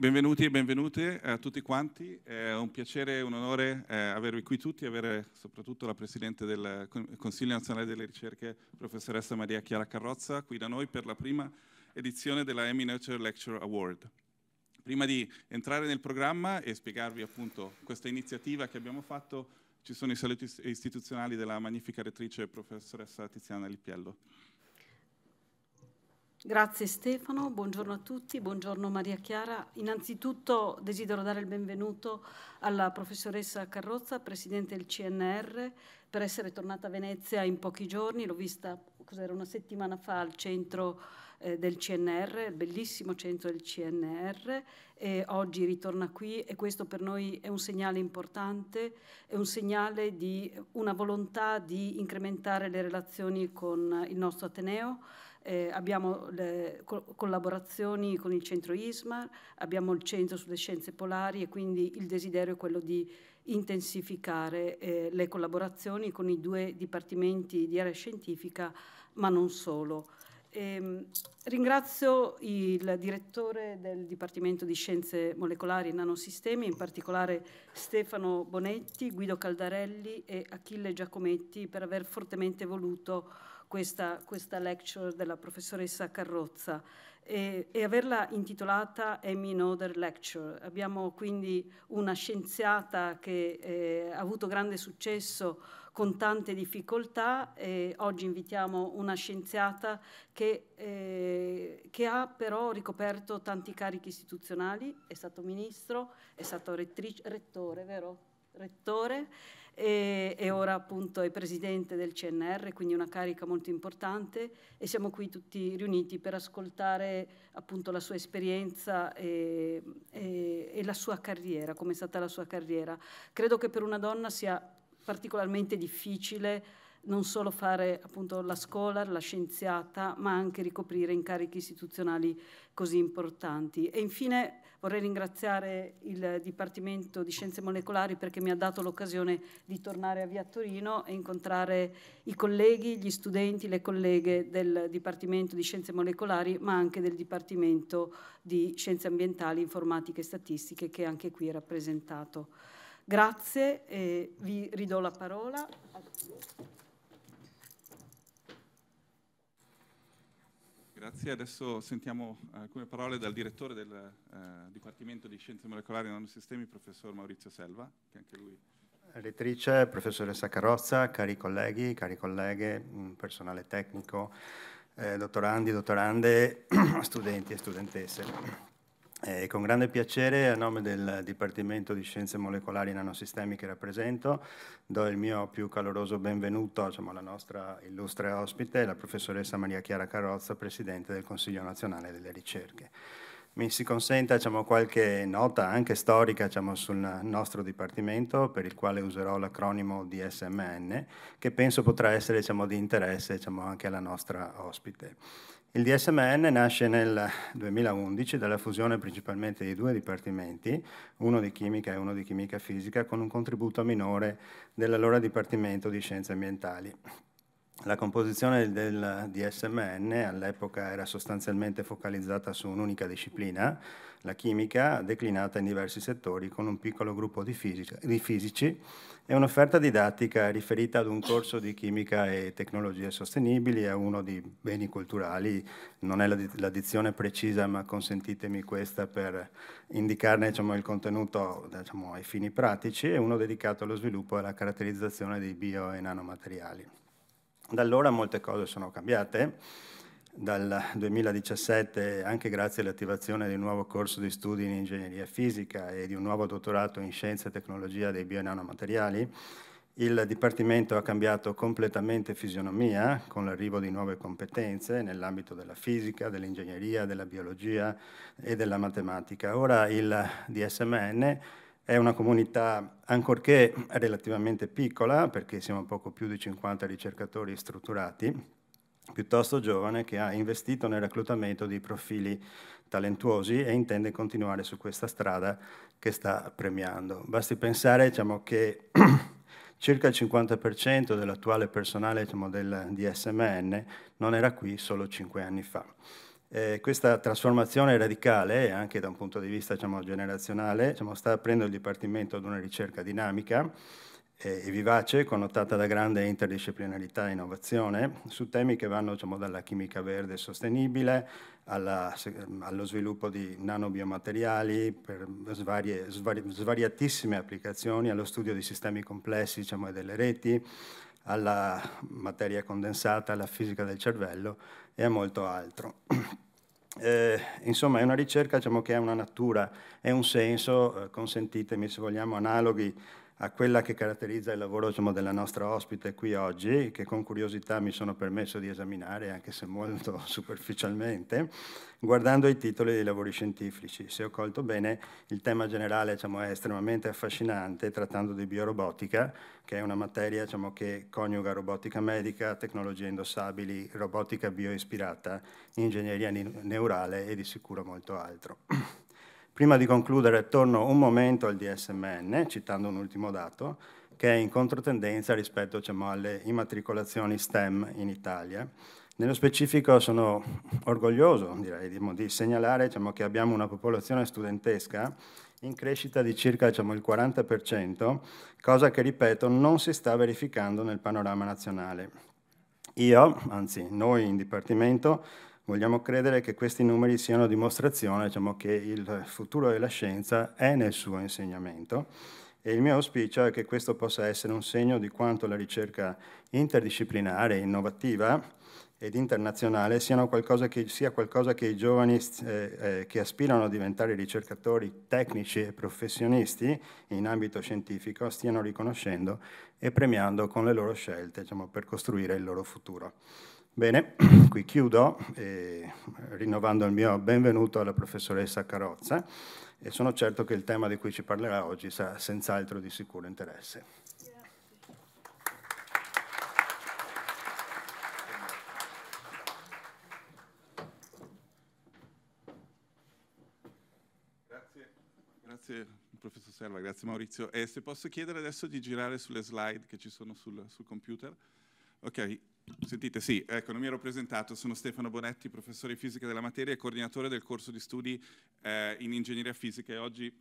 benvenuti e benvenute a tutti quanti. È un piacere e un onore eh, avervi qui tutti, avere soprattutto la Presidente del Consiglio Nazionale delle Ricerche, professoressa Maria Chiara Carrozza, qui da noi per la prima edizione della Emmy Nature Lecture Award. Prima di entrare nel programma e spiegarvi appunto questa iniziativa che abbiamo fatto, ci sono i saluti istituzionali della magnifica rettrice professoressa Tiziana Lippiello. Grazie Stefano, buongiorno a tutti, buongiorno Maria Chiara. Innanzitutto desidero dare il benvenuto alla professoressa Carrozza, presidente del CNR, per essere tornata a Venezia in pochi giorni, l'ho vista cos'era, una settimana fa al centro eh, del CNR, il bellissimo centro del CNR, e oggi ritorna qui e questo per noi è un segnale importante, è un segnale di una volontà di incrementare le relazioni con il nostro Ateneo eh, abbiamo le co- collaborazioni con il centro ISMAR, abbiamo il centro sulle scienze polari e quindi il desiderio è quello di intensificare eh, le collaborazioni con i due dipartimenti di area scientifica, ma non solo. E, ehm, ringrazio il direttore del Dipartimento di Scienze Molecolari e Nanosistemi, in particolare Stefano Bonetti, Guido Caldarelli e Achille Giacometti per aver fortemente voluto questa, questa lecture della professoressa Carrozza e, e averla intitolata Amy Noder Lecture. Abbiamo quindi una scienziata che eh, ha avuto grande successo con tante difficoltà e oggi invitiamo una scienziata che, eh, che, ha però ricoperto tanti carichi istituzionali, è stato ministro, è stato rettore, vero? rettore e, e, mm. ora appunto è presidente del CNR, quindi una carica molto importante e siamo qui tutti riuniti per ascoltare appunto la sua esperienza e, e, e la sua carriera, come è stata la sua carriera. Credo che per una donna sia particolarmente difficile non solo fare appunto la scholar, la scienziata, ma anche ricoprire incarichi istituzionali così importanti. E infine vorrei ringraziare il Dipartimento di Scienze Molecolari perché mi ha dato l'occasione di tornare a Via Torino e incontrare i colleghi, gli studenti, le colleghe del Dipartimento di Scienze Molecolari, ma anche del Dipartimento di Scienze Ambientali, Informatica e Statistiche che anche qui è rappresentato. Grazie e vi ridò la parola. Grazie, adesso sentiamo alcune parole dal direttore del eh, Dipartimento di Scienze Molecolari e Nanosistemi, professor Maurizio Selva, che anche lui... Rettrice, professoressa Carrozza, cari colleghi, cari colleghe, personale tecnico, eh, dottorandi, dottorande, studenti e studentesse. Eh, con grande piacere, a nome del Dipartimento di Scienze Molecolari e Nanosistemi che rappresento, do il mio più caloroso benvenuto diciamo, alla nostra illustre ospite, la professoressa Maria Chiara Carrozza, Presidente del Consiglio Nazionale delle Ricerche. Mi si consenta diciamo, qualche nota anche storica diciamo, sul nostro dipartimento, per il quale userò l'acronimo DSMN, che penso potrà essere diciamo, di interesse diciamo, anche alla nostra ospite. Il DSMN nasce nel 2011 dalla fusione principalmente di due dipartimenti, uno di chimica e uno di chimica fisica, con un contributo minore dell'allora Dipartimento di Scienze Ambientali. La composizione del DSMN all'epoca era sostanzialmente focalizzata su un'unica disciplina, la chimica, declinata in diversi settori con un piccolo gruppo di, fisica, di fisici e un'offerta didattica riferita ad un corso di chimica e tecnologie sostenibili e a uno di beni culturali. Non è l'addizione precisa, ma consentitemi questa per indicarne diciamo, il contenuto diciamo, ai fini pratici e uno dedicato allo sviluppo e alla caratterizzazione dei bio e nanomateriali. Da allora molte cose sono cambiate, dal 2017 anche grazie all'attivazione di un nuovo corso di studi in ingegneria fisica e di un nuovo dottorato in scienza e tecnologia dei bio e nanomateriali, il Dipartimento ha cambiato completamente fisionomia con l'arrivo di nuove competenze nell'ambito della fisica, dell'ingegneria, della biologia e della matematica. Ora il DSMN è una comunità, ancorché relativamente piccola, perché siamo poco più di 50 ricercatori strutturati, piuttosto giovane, che ha investito nel reclutamento di profili talentuosi e intende continuare su questa strada che sta premiando. Basti pensare diciamo, che circa il 50% dell'attuale personale diciamo, del DSMN non era qui solo 5 anni fa. Eh, questa trasformazione radicale, anche da un punto di vista diciamo, generazionale, diciamo, sta aprendo il Dipartimento ad una ricerca dinamica eh, e vivace, connotata da grande interdisciplinarità e innovazione, su temi che vanno diciamo, dalla chimica verde sostenibile alla, allo sviluppo di nanobiomateriali per svari, svariatissime applicazioni, allo studio di sistemi complessi diciamo, e delle reti, alla materia condensata, alla fisica del cervello e a molto altro. Eh, insomma, è una ricerca diciamo, che ha una natura, è un senso, eh, consentitemi se vogliamo, analoghi a quella che caratterizza il lavoro diciamo, della nostra ospite qui oggi, che con curiosità mi sono permesso di esaminare, anche se molto superficialmente, guardando i titoli dei lavori scientifici. Se ho colto bene, il tema generale diciamo, è estremamente affascinante, trattando di biorobotica, che è una materia diciamo, che coniuga robotica medica, tecnologie indossabili, robotica bioispirata, ingegneria neurale e di sicuro molto altro. Prima di concludere torno un momento al DSMN, citando un ultimo dato, che è in controtendenza rispetto diciamo, alle immatricolazioni STEM in Italia. Nello specifico sono orgoglioso direi, di, di segnalare diciamo, che abbiamo una popolazione studentesca in crescita di circa diciamo, il 40%, cosa che, ripeto, non si sta verificando nel panorama nazionale. Io, anzi noi in Dipartimento, vogliamo credere che questi numeri siano dimostrazione diciamo, che il futuro della scienza è nel suo insegnamento e il mio auspicio è che questo possa essere un segno di quanto la ricerca interdisciplinare, innovativa ed internazionale qualcosa che, sia qualcosa che i giovani eh, eh, che aspirano a diventare ricercatori tecnici e professionisti in ambito scientifico stiano riconoscendo e premiando con le loro scelte diciamo, per costruire il loro futuro. Bene, qui chiudo eh, rinnovando il mio benvenuto alla professoressa Carozza e sono certo che il tema di cui ci parlerà oggi sarà senz'altro di sicuro interesse. Grazie, grazie professor Serva, grazie Maurizio. E se posso chiedere adesso di girare sulle slide che ci sono sul, sul computer. Ok, Sentite, sì, ecco, non mi ero presentato, sono Stefano Bonetti, professore di fisica della materia e coordinatore del corso di studi eh, in ingegneria fisica e oggi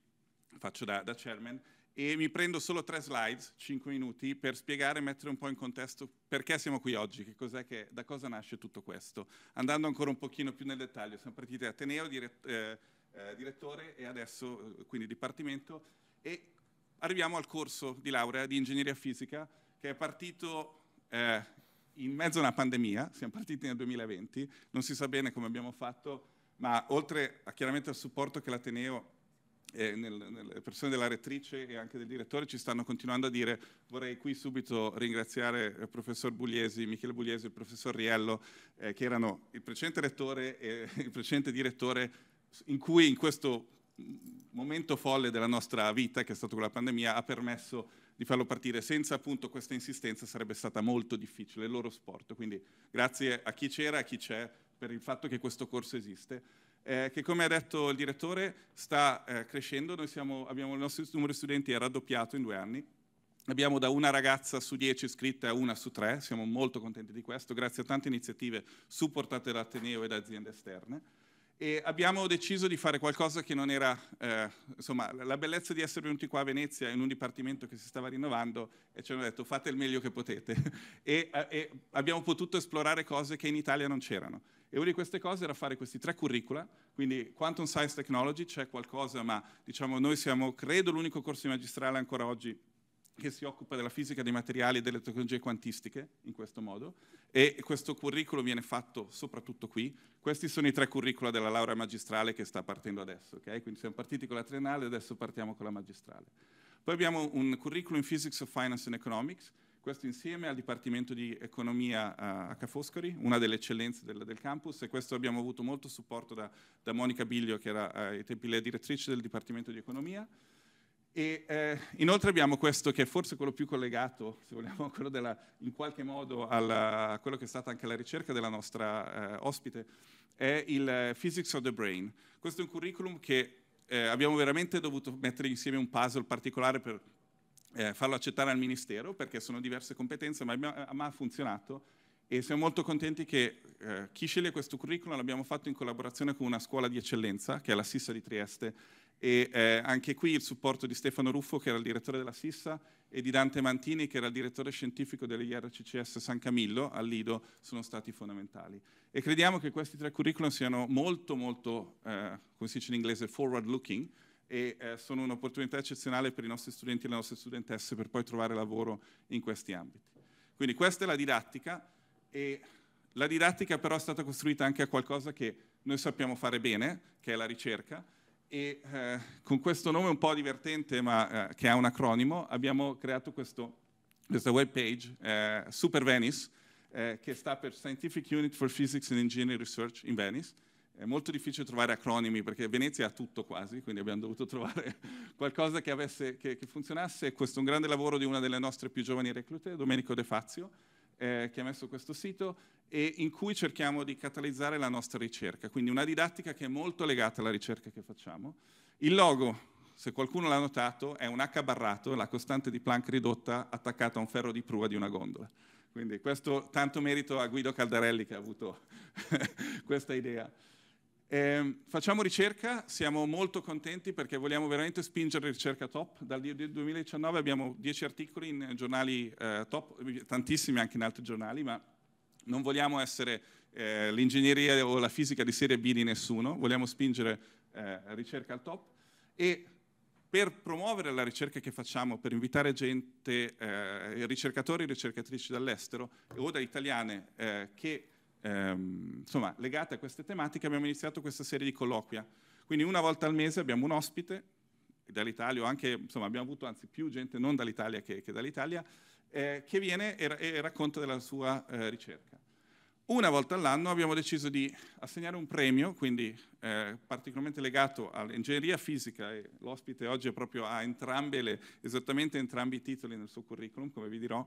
faccio da, da chairman e mi prendo solo tre slides, cinque minuti, per spiegare e mettere un po' in contesto perché siamo qui oggi, che che, da cosa nasce tutto questo. Andando ancora un pochino più nel dettaglio, siamo partiti da Ateneo, diret eh, eh, direttore e adesso eh, quindi dipartimento e arriviamo al corso di laurea di ingegneria fisica che è partito... Eh, in mezzo a una pandemia, siamo partiti nel 2020, non si sa bene come abbiamo fatto, ma oltre a, chiaramente al supporto che l'Ateneo eh, nel, nelle persone della rettrice e anche del direttore ci stanno continuando a dire vorrei qui subito ringraziare il professor Bugliesi, Michele Bugliesi e il professor Riello eh, che erano il precedente rettore e il precedente direttore in cui in questo momento folle della nostra vita che è stato con la pandemia ha permesso di farlo partire. Senza appunto questa insistenza sarebbe stata molto difficile il loro sport. Quindi grazie a chi c'era, a chi c'è, per il fatto che questo corso esiste. Eh, che come ha detto il direttore sta eh, crescendo, noi siamo, abbiamo, il nostro numero di studenti è raddoppiato in due anni, abbiamo da una ragazza su dieci iscritta a una su tre, siamo molto contenti di questo, grazie a tante iniziative supportate da Ateneo e da aziende esterne e abbiamo deciso di fare qualcosa che non era, eh, insomma, la bellezza di essere venuti qua a Venezia in un dipartimento che si stava rinnovando e ci hanno detto fate il meglio che potete e, eh, e abbiamo potuto esplorare cose che in Italia non c'erano. E una di queste cose era fare questi tre curricula, quindi Quantum Science Technology c'è qualcosa, ma diciamo noi siamo, credo, l'unico corso di magistrale ancora oggi che si occupa della fisica dei materiali e delle tecnologie quantistiche, in questo modo, e questo curriculum viene fatto soprattutto qui. Questi sono i tre curricula della laurea magistrale che sta partendo adesso, okay? quindi siamo partiti con la triennale e adesso partiamo con la magistrale. Poi abbiamo un curriculum in Physics of Finance and Economics, questo insieme al Dipartimento di Economia eh, a Ca' Foscari, una delle eccellenze del, del, campus, e questo abbiamo avuto molto supporto da, da Monica Biglio, che era eh, ai tempi la direttrice del Dipartimento di Economia, e, eh, inoltre abbiamo questo che è forse quello più collegato, se vogliamo, della, in qualche modo alla, a quello che è stata anche la ricerca della nostra eh, ospite, è il eh, Physics of the Brain. Questo è un curriculum che eh, abbiamo veramente dovuto mettere insieme un puzzle particolare per eh, farlo accettare al Ministero, perché sono diverse competenze, ma, ma ha funzionato e siamo molto contenti che eh, chi sceglie questo curriculum l'abbiamo fatto in collaborazione con una scuola di eccellenza, che è la Sissa di Trieste, e eh, anche qui il supporto di Stefano Ruffo che era il direttore della Sissa e di Dante Mantini che era il direttore scientifico dell'IRCCS San Camillo al Lido sono stati fondamentali e crediamo che questi tre curriculum siano molto molto eh, come si dice in inglese forward looking e eh, sono un'opportunità eccezionale per i nostri studenti e le nostre studentesse per poi trovare lavoro in questi ambiti. Quindi questa è la didattica e la didattica però è stata costruita anche a qualcosa che noi sappiamo fare bene, che è la ricerca, e eh, con questo nome un po' divertente ma eh, che ha un acronimo abbiamo creato questo, questa web page eh, Super Venice eh, che sta per Scientific Unit for Physics and Engineering Research in Venice è molto difficile trovare acronimi perché Venezia ha tutto quasi, quindi abbiamo dovuto trovare qualcosa che, avesse, che, che funzionasse. Questo è un grande lavoro di una delle nostre più giovani reclute, Domenico De Fazio, eh, che ha messo questo sito e in cui cerchiamo di catalizzare la nostra ricerca, quindi una didattica che è molto legata alla ricerca che facciamo. Il logo, se qualcuno l'ha notato, è un H barrato, la costante di Planck ridotta attaccata a un ferro di prua di una gondola. Quindi questo tanto merito a Guido Caldarelli che ha avuto questa idea. Eh, facciamo ricerca, siamo molto contenti perché vogliamo veramente spingere ricerca top. Dal 2019 abbiamo 10 articoli in giornali eh, top, tantissimi anche in altri giornali, ma non vogliamo essere eh, l'ingegneria o la fisica di serie B di nessuno, vogliamo spingere eh, ricerca al top e per promuovere la ricerca che facciamo, per invitare gente, eh, ricercatori e ricercatrici dall'estero o da italiane eh, che ehm, insomma, legate a queste tematiche abbiamo iniziato questa serie di colloquia. Quindi una volta al mese abbiamo un ospite dall'Italia, o anche, insomma, abbiamo avuto anzi più gente non dall'Italia che, che dall'Italia, eh, che viene e, e, racconta della sua eh, ricerca. Una volta all'anno abbiamo deciso di assegnare un premio, quindi eh, particolarmente legato all'ingegneria fisica, e l'ospite oggi è proprio a entrambe le, esattamente entrambi i titoli nel suo curriculum, come vi dirò,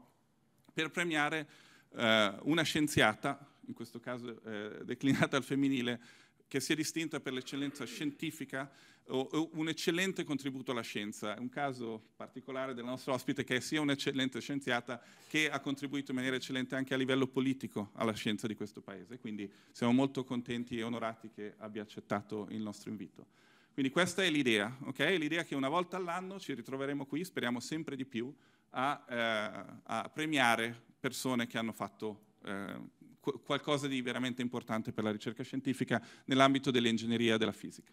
per premiare eh, una scienziata, in questo caso eh, declinata al femminile, che si è distinta per l'eccellenza scientifica o, o un eccellente contributo alla scienza. È un caso particolare della nostra ospite che è sia un'eccellente scienziata che ha contribuito in maniera eccellente anche a livello politico alla scienza di questo paese. Quindi siamo molto contenti e onorati che abbia accettato il nostro invito. Quindi questa è l'idea, ok? L'idea che una volta all'anno ci ritroveremo qui, speriamo sempre di più, a, eh, a premiare persone che hanno fatto eh, qu- qualcosa di veramente importante per la ricerca scientifica nell'ambito dell'ingegneria e della fisica.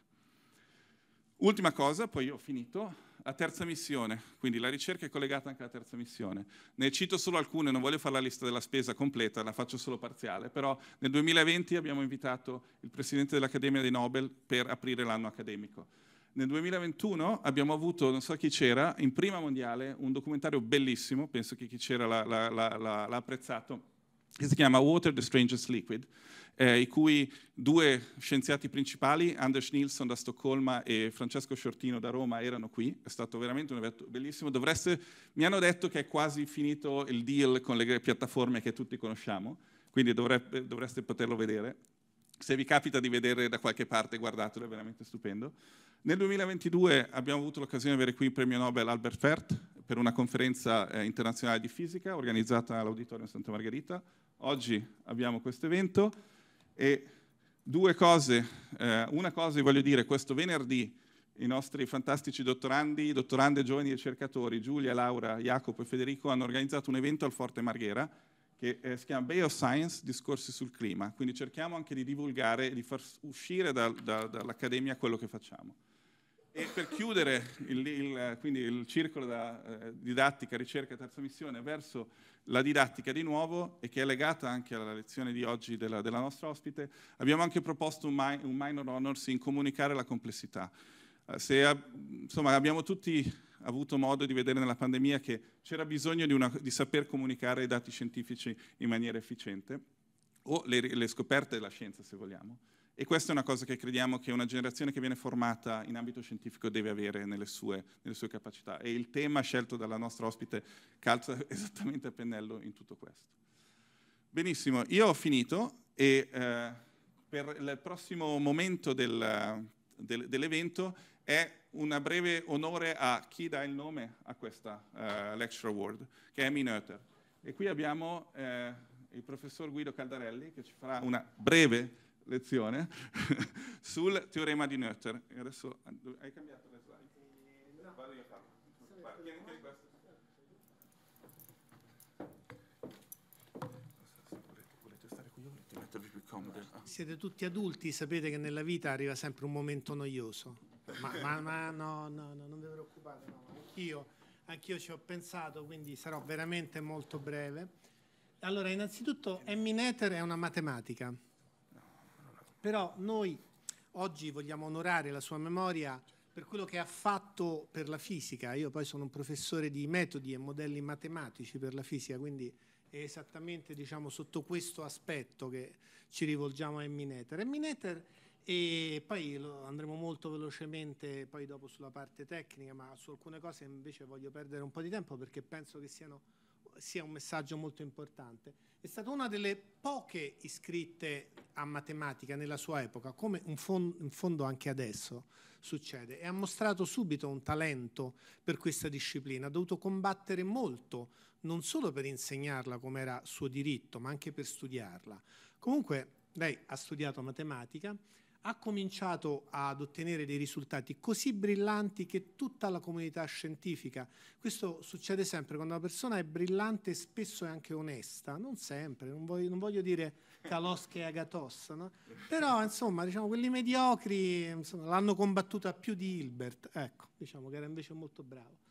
Ultima cosa, poi ho finito, la terza missione, quindi la ricerca è collegata anche alla terza missione. Ne cito solo alcune, non voglio fare la lista della spesa completa, la faccio solo parziale, però nel 2020 abbiamo invitato il Presidente dell'Accademia dei Nobel per aprire l'anno accademico. Nel 2021 abbiamo avuto, non so chi c'era, in prima mondiale un documentario bellissimo, penso che chi c'era l'ha, l'ha, l'ha, l'ha apprezzato, che si chiama Water the Strangest Liquid, eh, i cui due scienziati principali, Anders Nilsson da Stoccolma e Francesco Sciortino da Roma, erano qui. È stato veramente un evento bellissimo. Dovreste, mi hanno detto che è quasi finito il deal con le piattaforme che tutti conosciamo, quindi dovrebbe, dovreste poterlo vedere. Se vi capita di vedere da qualche parte, guardatelo, è veramente stupendo. Nel 2022 abbiamo avuto l'occasione di avere qui il premio Nobel Albert Fert per una conferenza eh, internazionale di fisica organizzata all'Auditorium Santa Margherita. Oggi abbiamo questo evento e due cose. Eh, una cosa voglio dire, questo venerdì i nostri fantastici dottorandi, dottorande giovani ricercatori, Giulia, Laura, Jacopo e Federico, hanno organizzato un evento al Forte Marghera che eh, si chiama Bay of Science, discorsi sul clima. Quindi cerchiamo anche di divulgare e di far uscire da, da, dall'Accademia quello che facciamo. E per chiudere il, il, quindi il circolo da eh, didattica, ricerca e terza missione verso la didattica di nuovo e che è legata anche alla lezione di oggi della, della nostra ospite, abbiamo anche proposto un, mi, un minor honors in comunicare la complessità. Eh, se, insomma, abbiamo tutti avuto modo di vedere nella pandemia che c'era bisogno di, una, di saper comunicare i dati scientifici in maniera efficiente o le, le scoperte della scienza, se vogliamo. E questa è una cosa che crediamo che una generazione che viene formata in ambito scientifico deve avere nelle sue, nelle sue capacità. E il tema scelto dalla nostra ospite calza esattamente a pennello in tutto questo. Benissimo, io ho finito e eh, per il prossimo momento del, del, dell'evento è un breve onore a chi dà il nome a questa uh, Lecture Award, che è Minoeter. E qui abbiamo eh, il professor Guido Caldarelli che ci farà una breve lezione sul teorema di Noether. adesso ah, hai cambiato le slide? No. Vado io a farlo. Siete tutti adulti, sapete che nella vita arriva sempre un momento noioso. Ma, ma, ma no, no, no, non vi preoccupate, no. anch'io, anch'io ci ho pensato, quindi sarò veramente molto breve. Allora, innanzitutto, Emmy Noether è una matematica però noi oggi vogliamo onorare la sua memoria per quello che ha fatto per la fisica. Io poi sono un professore di metodi e modelli matematici per la fisica, quindi è esattamente diciamo, sotto questo aspetto che ci rivolgiamo a Emmineter. Emmineter e poi andremo molto velocemente poi dopo sulla parte tecnica, ma su alcune cose invece voglio perdere un po' di tempo perché penso che siano sia un messaggio molto importante. È stata una delle poche iscritte a matematica nella sua epoca, come in, fon in fondo anche adesso succede, e ha mostrato subito un talento per questa disciplina, ha dovuto combattere molto, non solo per insegnarla come era suo diritto, ma anche per studiarla. Comunque lei ha studiato matematica, ha cominciato ad ottenere dei risultati così brillanti che tutta la comunità scientifica, questo succede sempre, quando una persona è brillante spesso è anche onesta, non sempre, non voglio, non voglio dire Kalosche e Agatos, no? però insomma diciamo, quelli mediocri insomma, l'hanno combattuta più di Hilbert, ecco, diciamo che era invece molto bravo.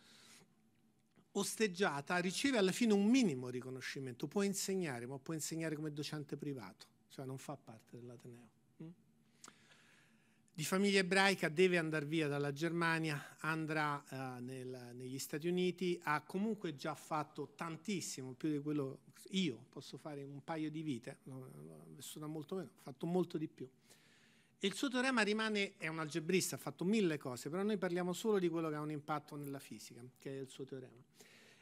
Osteggiata riceve alla fine un minimo riconoscimento, può insegnare, ma può insegnare come docente privato, cioè non fa parte dell'Ateneo di famiglia ebraica, deve andare via dalla Germania, andrà eh, nel, negli Stati Uniti, ha comunque già fatto tantissimo, più di quello io posso fare in un paio di vite, ho vissuto molto meno, ha fatto molto di più. E il suo teorema rimane, è un algebrista, ha fatto mille cose, però noi parliamo solo di quello che ha un impatto nella fisica, che è il suo teorema.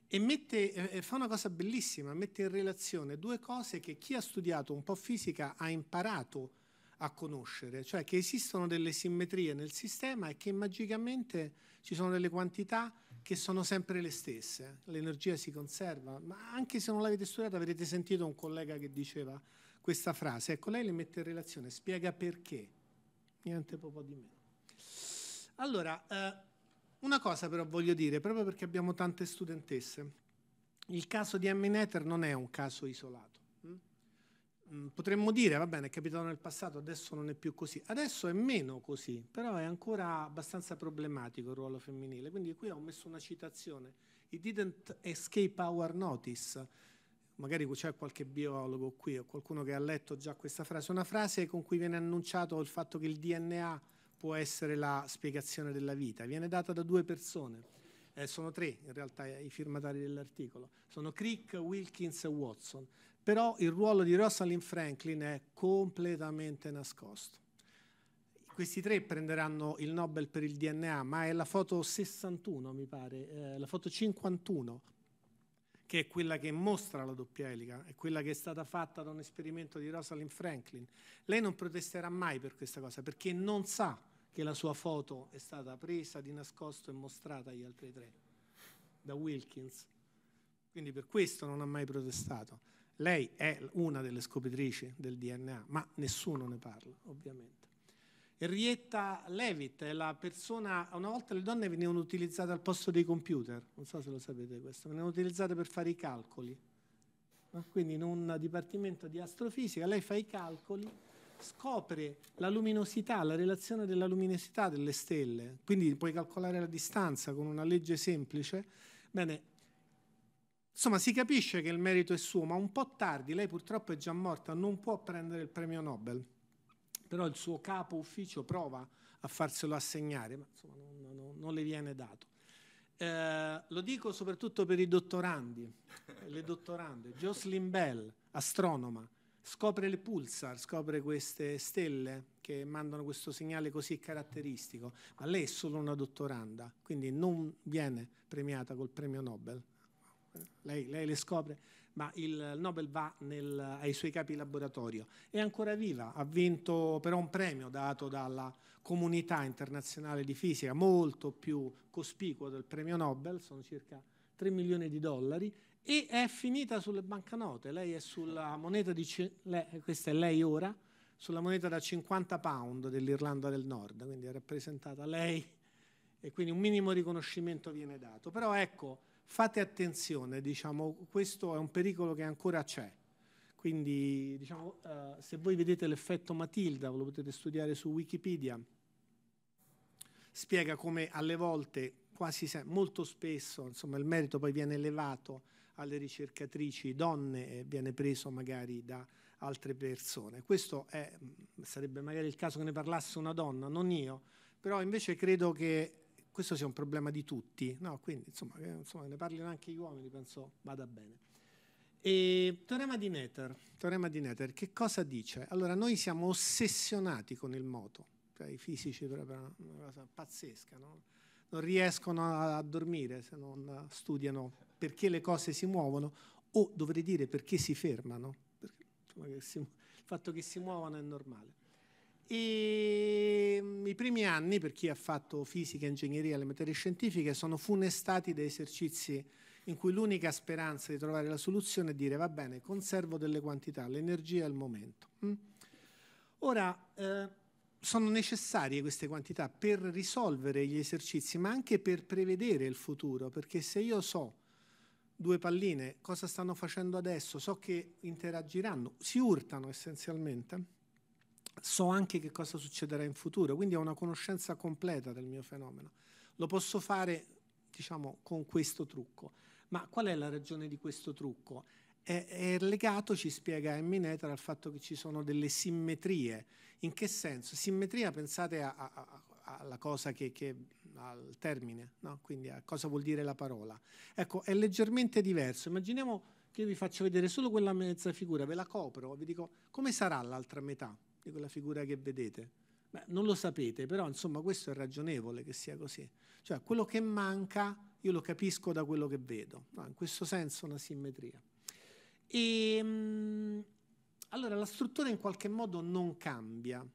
E mette, eh, fa una cosa bellissima, mette in relazione due cose che chi ha studiato un po' fisica ha imparato a conoscere, cioè che esistono delle simmetrie nel sistema e che magicamente ci sono delle quantità che sono sempre le stesse, l'energia si conserva, ma anche se non l'avete studiata avrete sentito un collega che diceva questa frase, ecco lei le mette in relazione, spiega perché, niente proprio di meno. Allora, eh, una cosa però voglio dire, proprio perché abbiamo tante studentesse, il caso di Mneter non è un caso isolato. Mm, potremmo dire, va bene, è capitato nel passato, adesso non è più così. Adesso è meno così, però è ancora abbastanza problematico il ruolo femminile. Quindi qui ho messo una citazione. It didn't escape our notice. Magari c'è qualche biologo qui o qualcuno che ha letto già questa frase. Una frase con cui viene annunciato il fatto che il DNA può essere la spiegazione della vita. Viene data da due persone. Eh, sono tre in realtà i firmatari dell'articolo. Sono Crick, Wilkins e Watson. Però il ruolo di Rosalind Franklin è completamente nascosto. Questi tre prenderanno il Nobel per il DNA, ma è la foto 61, mi pare, eh, la foto 51, che è quella che mostra la doppia elica, è quella che è stata fatta da un esperimento di Rosalind Franklin. Lei non protesterà mai per questa cosa perché non sa che la sua foto è stata presa di nascosto e mostrata agli altri tre da Wilkins. Quindi per questo non ha mai protestato. Lei è una delle scopritrici del DNA, ma nessuno ne parla, ovviamente. Henrietta Levitt è la persona, una volta le donne venivano utilizzate al posto dei computer, non so se lo sapete questo, venivano utilizzate per fare i calcoli. Quindi in un dipartimento di astrofisica lei fa i calcoli, scopre la luminosità, la relazione della luminosità delle stelle, quindi puoi calcolare la distanza con una legge semplice. Bene, Insomma, si capisce che il merito è suo, ma un po' tardi, lei purtroppo è già morta, non può prendere il premio Nobel. Però il suo capo ufficio prova a farselo assegnare, ma insomma non, non, non le viene dato. Eh, lo dico soprattutto per i dottorandi, le dottorande. Jocelyn Bell, astronoma, scopre le pulsar, scopre queste stelle che mandano questo segnale così caratteristico, ma lei è solo una dottoranda, quindi non viene premiata col premio Nobel lei, lei le scopre, ma il Nobel va nel, ai suoi capi laboratorio. È ancora viva, ha vinto però un premio dato dalla comunità internazionale di fisica, molto più cospicuo del premio Nobel, sono circa 3 milioni di dollari, e è finita sulle banconote. Lei è sulla moneta di... Lei, questa è lei ora, sulla moneta da 50 pound dell'Irlanda del Nord, quindi è rappresentata lei e quindi un minimo riconoscimento viene dato. Però ecco fate attenzione, diciamo, questo è un pericolo che ancora c'è. Quindi, diciamo, eh, se voi vedete l'effetto Matilda, lo potete studiare su Wikipedia, spiega come alle volte, quasi se, molto spesso, insomma, il merito poi viene elevato alle ricercatrici donne e viene preso magari da altre persone. Questo è, sarebbe magari il caso che ne parlasse una donna, non io, però invece credo che questo sia un problema di tutti. No, quindi insomma, che, eh, insomma, ne parlino anche gli uomini, penso vada bene. E, teorema, di Nether, teorema di Nether, che cosa dice? Allora, noi siamo ossessionati con il moto, cioè, i fisici proprio una cosa pazzesca, no? non riescono a, a dormire se non studiano perché le cose si muovono o dovrei dire perché si fermano, perché, insomma, si, il fatto che si muovano è normale. E ehm, i primi anni, per chi ha fatto fisica, ingegneria, le materie scientifiche, sono funestati da esercizi in cui l'unica speranza di trovare la soluzione è dire va bene, conservo delle quantità, l'energia è il momento. Mm? Ora, eh, sono necessarie queste quantità per risolvere gli esercizi, ma anche per prevedere il futuro, perché se io so due palline cosa stanno facendo adesso, so che interagiranno, si urtano essenzialmente, so anche che cosa succederà in futuro, quindi ho una conoscenza completa del mio fenomeno. Lo posso fare, diciamo, con questo trucco. Ma qual è la ragione di questo trucco? È, è legato, ci spiega Emmineter, al fatto che ci sono delle simmetrie. In che senso? Simmetria, pensate a, a, a, alla cosa che, che al termine, no? quindi a cosa vuol dire la parola. Ecco, è leggermente diverso. Immaginiamo che io vi faccio vedere solo quella mezza figura, ve la copro, vi dico come sarà l'altra metà di quella figura che vedete? Beh, non lo sapete, però insomma questo è ragionevole che sia così. Cioè quello che manca io lo capisco da quello che vedo. No, in questo senso una simmetria. E, ehm, allora la struttura in qualche modo non cambia.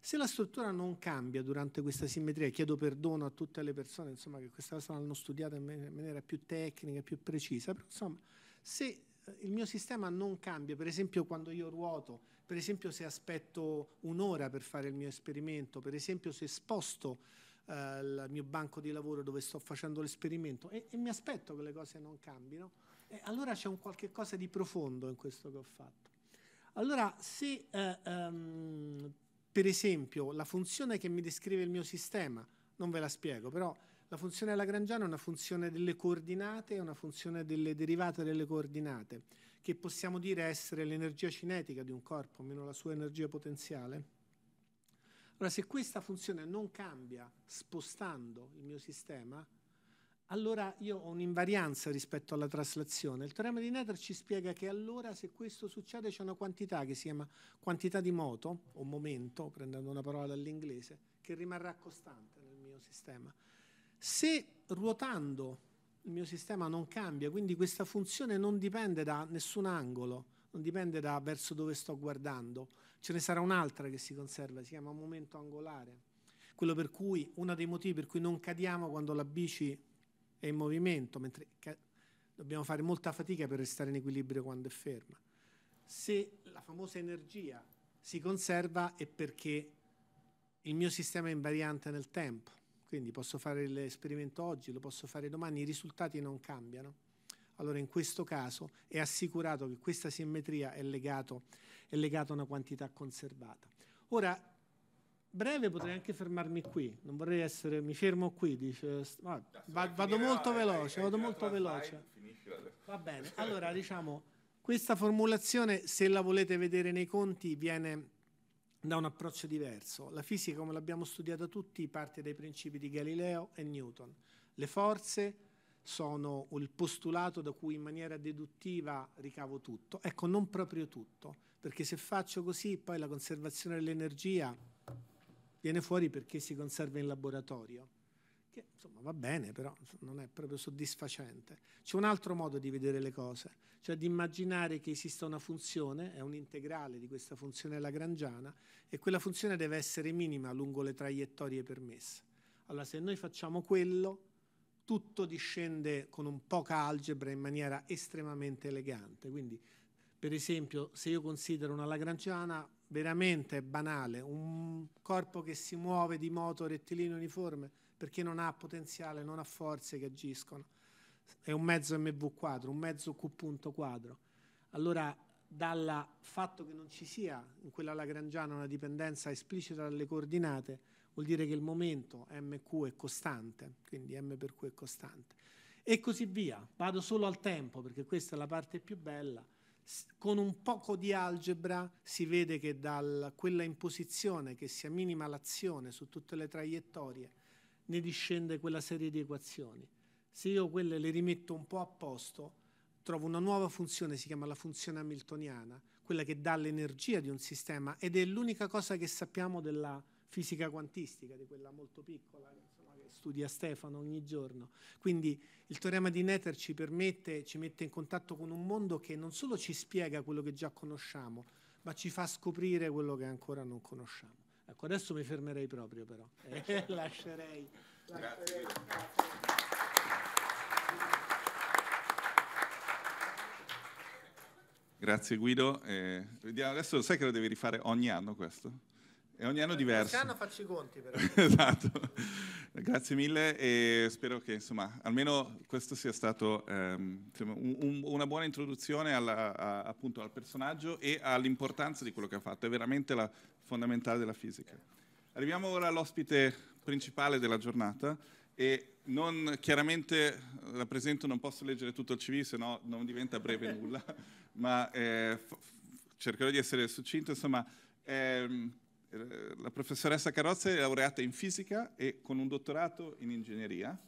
Se la struttura non cambia durante questa simmetria, chiedo perdono a tutte le persone insomma, che questa cosa l'hanno studiata in maniera più tecnica, più precisa, però insomma, se eh, il mio sistema non cambia, per esempio quando io ruoto per esempio se aspetto un'ora per fare il mio esperimento, per esempio se sposto eh, il mio banco di lavoro dove sto facendo l'esperimento e, e mi aspetto che le cose non cambino, eh, allora c'è un qualche cosa di profondo in questo che ho fatto. Allora, se eh, um, per esempio la funzione che mi descrive il mio sistema, non ve la spiego, però la funzione lagrangiana è una funzione delle coordinate, è una funzione delle derivate delle coordinate che possiamo dire essere l'energia cinetica di un corpo, meno la sua energia potenziale? Allora, se questa funzione non cambia spostando il mio sistema, allora io ho un'invarianza rispetto alla traslazione. Il teorema di Nether ci spiega che allora se questo succede c'è una quantità che si chiama quantità di moto o momento, prendendo una parola dall'inglese, che rimarrà costante nel mio sistema. Se ruotando il mio sistema non cambia, quindi questa funzione non dipende da nessun angolo, non dipende da verso dove sto guardando. Ce ne sarà un'altra che si conserva, si chiama momento angolare. Quello per cui, uno dei motivi per cui non cadiamo quando la bici è in movimento, mentre dobbiamo fare molta fatica per restare in equilibrio quando è ferma. Se la famosa energia si conserva è perché il mio sistema è invariante nel tempo quindi posso fare l'esperimento oggi, lo posso fare domani, i risultati non cambiano. Allora in questo caso è assicurato che questa simmetria è legata a una quantità conservata. Ora, breve potrei anche fermarmi qui, non vorrei essere, mi fermo qui, dice, va, vado molto veloce, vado molto veloce. Va bene, allora diciamo, questa formulazione se la volete vedere nei conti viene da un approccio diverso. La fisica, come l'abbiamo studiata tutti, parte dai principi di Galileo e Newton. Le forze sono il postulato da cui in maniera deduttiva ricavo tutto. Ecco, non proprio tutto, perché se faccio così poi la conservazione dell'energia viene fuori perché si conserva in laboratorio che insomma va bene, però non è proprio soddisfacente. C'è un altro modo di vedere le cose, cioè di immaginare che esista una funzione, è un integrale di questa funzione lagrangiana, e quella funzione deve essere minima lungo le traiettorie permesse. Allora se noi facciamo quello, tutto discende con un poca algebra in maniera estremamente elegante. Quindi, per esempio, se io considero una lagrangiana veramente banale, un corpo che si muove di moto rettilineo uniforme, perché non ha potenziale, non ha forze che agiscono. È un mezzo MV quadro, un mezzo Q punto quadro. Allora, dal fatto che non ci sia in quella lagrangiana una dipendenza esplicita dalle coordinate, vuol dire che il momento MQ è costante, quindi M per Q è costante. E così via. Vado solo al tempo, perché questa è la parte più bella. con un poco di algebra si vede che da quella imposizione che sia minima l'azione su tutte le traiettorie, ne discende quella serie di equazioni. Se io quelle le rimetto un po' a posto, trovo una nuova funzione, si chiama la funzione hamiltoniana, quella che dà l'energia di un sistema ed è l'unica cosa che sappiamo della fisica quantistica, di quella molto piccola insomma, che studia Stefano ogni giorno. Quindi il teorema di Nether ci permette, ci mette in contatto con un mondo che non solo ci spiega quello che già conosciamo, ma ci fa scoprire quello che ancora non conosciamo. Ecco, adesso mi fermerei proprio però e eh, lascerei. Grazie. Grazie Guido. Eh, vediamo adesso, sai che lo devi rifare ogni anno questo? E ogni anno eh, diverso. Quest'anno faccio i conti però. esatto. Grazie mille e spero che insomma, almeno questo sia stato ehm, un, un, una buona introduzione alla, a, appunto, al personaggio e all'importanza di quello che ha fatto, è veramente la fondamentale della fisica. Arriviamo ora all'ospite principale della giornata e non, chiaramente la presento, non posso leggere tutto il CV, se no non diventa breve nulla, ma eh, cercherò di essere succinto, insomma... Ehm, eh, la professoressa Carrozza è laureata in fisica e con un dottorato in ingegneria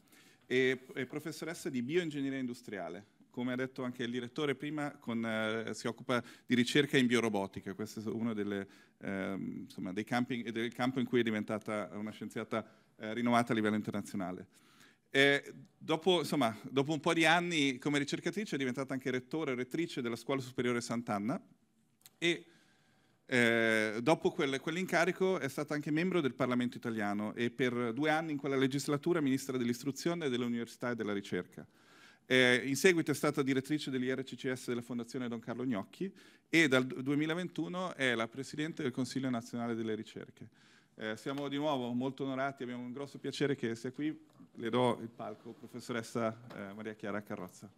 e è professoressa di bioingegneria industriale. Come ha detto anche il direttore prima, con, eh, si occupa di ricerca in biorobotica. Questo è uno delle, eh, insomma, dei campi, del campo in cui è diventata una scienziata eh, rinnovata a livello internazionale. Dopo, insomma, dopo, un po' di anni come ricercatrice è diventata anche rettore e rettrice della Scuola Superiore Sant'Anna e eh, dopo quel, quell'incarico è stata anche membro del Parlamento italiano e per due anni in quella legislatura ministra dell'istruzione, dell'università e della ricerca. Eh, in seguito è stata direttrice dell'IRCCS della Fondazione Don Carlo Gnocchi e dal 2021 è la Presidente del Consiglio Nazionale delle Ricerche. Eh, siamo di nuovo molto onorati, abbiamo un grosso piacere che sia qui. Le do il palco, professoressa eh, Maria Chiara Carrozza.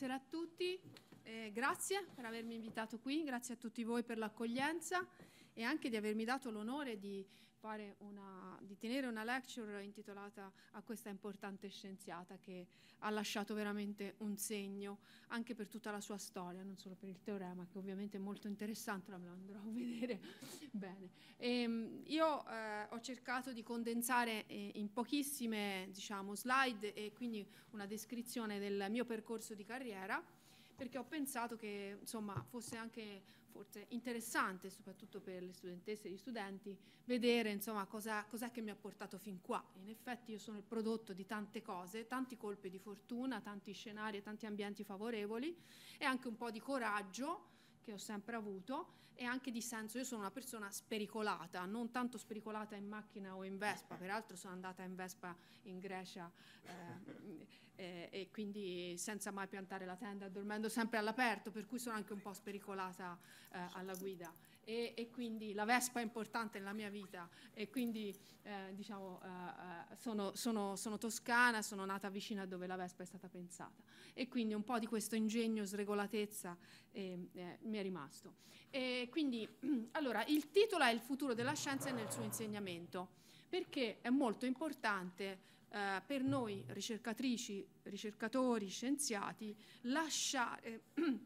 buonasera a tutti, eh, grazie per avermi invitato qui, grazie a tutti voi per l'accoglienza e anche di avermi dato l'onore di una, di tenere una lecture intitolata a questa importante scienziata che ha lasciato veramente un segno anche per tutta la sua storia, non solo per il teorema, che ovviamente è molto interessante, la me lo andrò a vedere bene. E, ehm, io eh, ho cercato di condensare eh, in pochissime diciamo, slide e quindi una descrizione del mio percorso di carriera perché ho pensato che insomma, fosse anche forse interessante, soprattutto per le studentesse e gli studenti, vedere insomma, cosa, cos'è che mi ha portato fin qua. In effetti io sono il prodotto di tante cose, tanti colpi di fortuna, tanti scenari, tanti ambienti favorevoli e anche un po' di coraggio che ho sempre avuto e anche di senso. Io sono una persona spericolata, non tanto spericolata in macchina o in Vespa, peraltro sono andata in Vespa in Grecia eh, e, eh, e, quindi senza mai piantare la tenda, dormendo sempre all'aperto, per cui sono anche un po' spericolata eh, alla guida e, e, quindi la Vespa è importante nella mia vita e quindi eh, diciamo, eh, eh, sono, sono, sono, toscana, sono nata vicino a dove la Vespa è stata pensata e quindi un po' di questo ingegno, sregolatezza eh, eh mi è rimasto. E quindi allora, il titolo è Il futuro della scienza e nel suo insegnamento perché è molto importante Uh, per noi ricercatrici, ricercatori, scienziati, lasciare eh,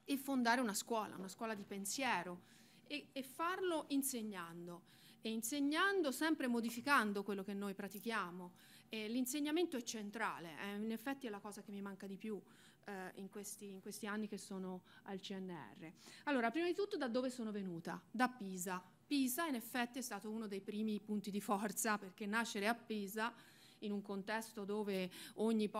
e fondare una scuola, una scuola di pensiero, e, e farlo insegnando e insegnando sempre modificando quello che noi pratichiamo. E l'insegnamento è centrale, eh, in effetti è la cosa che mi manca di più eh, in, questi, in questi anni che sono al CNR. Allora, prima di tutto da dove sono venuta? Da Pisa. Pisa in effetti è stato uno dei primi punti di forza perché nascere a Pisa in un contesto dove ogni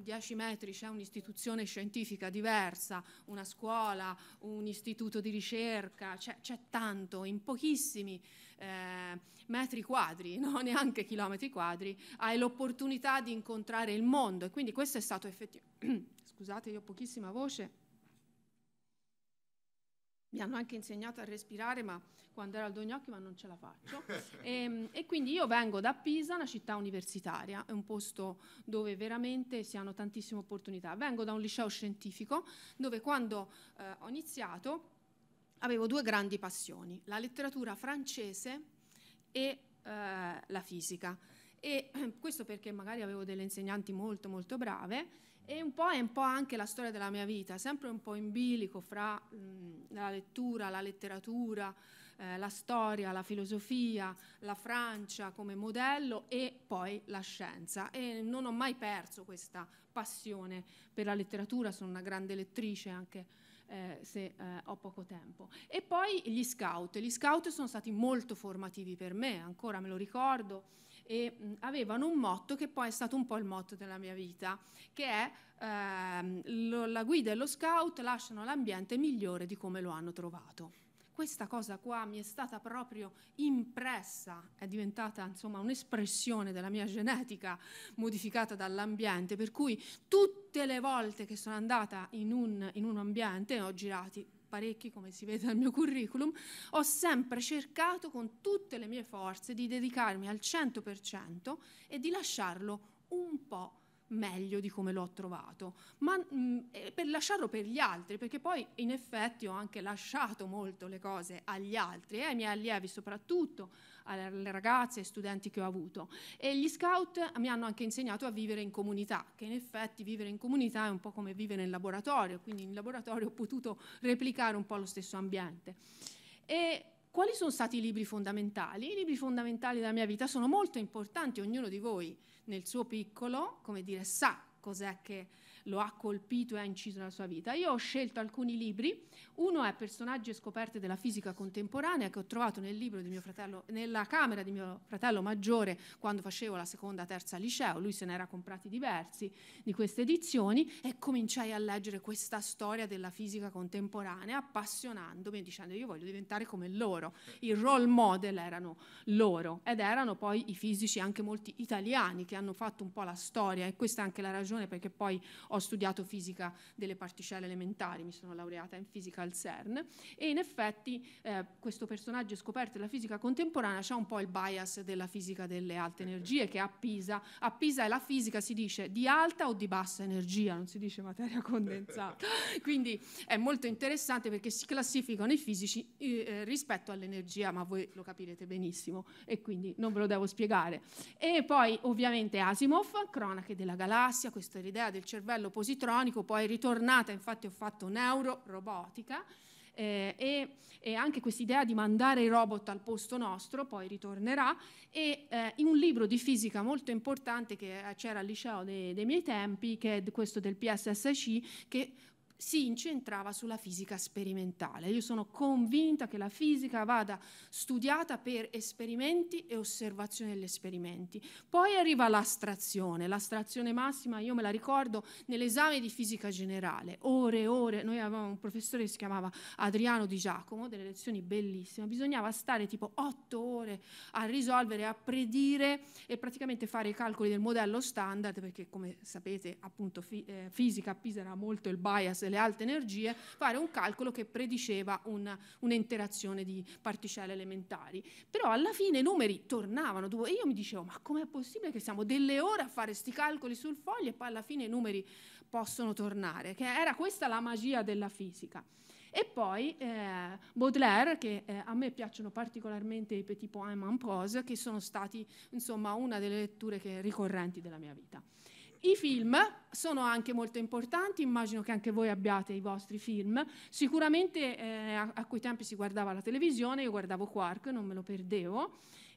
10 eh, metri c'è un'istituzione scientifica diversa, una scuola, un istituto di ricerca, c'è, tanto, in pochissimi eh, metri quadri, no? neanche chilometri quadri, hai l'opportunità di incontrare il mondo e quindi questo è stato effettivamente... Scusate, io ho pochissima voce mi hanno anche insegnato a respirare, ma quando ero al Dognocchi, ma non ce la faccio. E, ehm, e, quindi io vengo da Pisa, una città universitaria, è un posto dove veramente si hanno tantissime opportunità. Vengo da un liceo scientifico dove quando eh, ho iniziato avevo due grandi passioni, la letteratura francese e eh, la fisica. E questo perché magari avevo delle insegnanti molto molto brave e un po' è un po' anche la storia della mia vita, sempre un po' in bilico fra mh, la lettura, la letteratura, eh, la storia, la filosofia, la Francia come modello e poi la scienza. E non ho mai perso questa passione per la letteratura, sono una grande lettrice anche eh, se eh, ho poco tempo. E poi gli scout, gli scout sono stati molto formativi per me, ancora me lo ricordo e mh, mm, avevano un motto che poi è stato un po' il motto della mia vita, che è ehm, lo, la guida e lo scout lasciano l'ambiente migliore di come lo hanno trovato questa cosa qua mi è stata proprio impressa, è diventata insomma un'espressione della mia genetica modificata dall'ambiente, per cui tutte le volte che sono andata in un, in un ambiente ho girati parecchi come si vede dal mio curriculum, ho sempre cercato con tutte le mie forze di dedicarmi al 100% e di lasciarlo un po' meglio di come l'ho trovato, ma mh, mm, per lasciarlo per gli altri, perché poi in effetti ho anche lasciato molto le cose agli altri, e eh, ai miei allievi soprattutto, alle ragazze e studenti che ho avuto. E gli scout mi hanno anche insegnato a vivere in comunità, che in effetti vivere in comunità è un po' come vivere in laboratorio, quindi in laboratorio ho potuto replicare un po' lo stesso ambiente. E quali sono stati i libri fondamentali? I libri fondamentali della mia vita sono molto importanti, ognuno di voi nel suo piccolo, come dire, sa cos'è che lo ha colpito e ha inciso nella sua vita. Io ho scelto alcuni libri, uno è Personaggi e scoperte della fisica contemporanea che ho trovato nel libro di mio fratello, nella camera di mio fratello maggiore quando facevo la seconda, terza liceo, lui se ne era comprati diversi di queste edizioni e cominciai a leggere questa storia della fisica contemporanea appassionandomi e dicendo io voglio diventare come loro, il role model erano loro ed erano poi i fisici anche molti italiani che hanno fatto un po' la storia e questa è anche la ragione perché poi ho ho studiato fisica delle particelle elementari, mi sono laureata in fisica al CERN e in effetti eh, questo personaggio scoperto della fisica contemporanea ha un po' il bias della fisica delle alte energie che a Pisa, a Pisa è la fisica si dice di alta o di bassa energia, non si dice materia condensata. Quindi è molto interessante perché si classificano i fisici eh, eh, rispetto all'energia, ma voi lo capirete benissimo e quindi non ve lo devo spiegare. E poi ovviamente Asimov, Cronache della galassia, questa è l'idea del cervello livello positronico, poi ritornata, infatti ho fatto neurorobotica, eh, e, e, anche questa idea di mandare i robot al posto nostro, poi ritornerà, e eh, in un libro di fisica molto importante che c'era al liceo dei, dei miei tempi, che è questo del PSSC, che si incentrava sulla fisica sperimentale. Io sono convinta che la fisica vada studiata per esperimenti e osservazione degli esperimenti. Poi arriva l'astrazione, l'astrazione massima, io me la ricordo nell'esame di fisica generale, ore e ore, noi avevamo un professore che si chiamava Adriano Di Giacomo, delle lezioni bellissime, bisognava stare tipo otto ore a risolvere, a predire e praticamente fare i calcoli del modello standard, perché come sapete appunto fi- eh, fisica a Pisa era molto il bias le alte energie, fare un calcolo che prediceva una, un'interazione di particelle elementari. Però alla fine i numeri tornavano, e io mi dicevo, ma com'è possibile che siamo delle ore a fare questi calcoli sul foglio e poi alla fine i numeri possono tornare? Che era questa la magia della fisica. E poi eh, Baudelaire, che eh, a me piacciono particolarmente i petit poèmes en prose, che sono stati insomma una delle letture che, ricorrenti della mia vita. I film sono anche molto importanti, immagino che anche voi abbiate i vostri film, sicuramente eh, a, a quei tempi si guardava la televisione, io guardavo Quark, non me lo perdevo.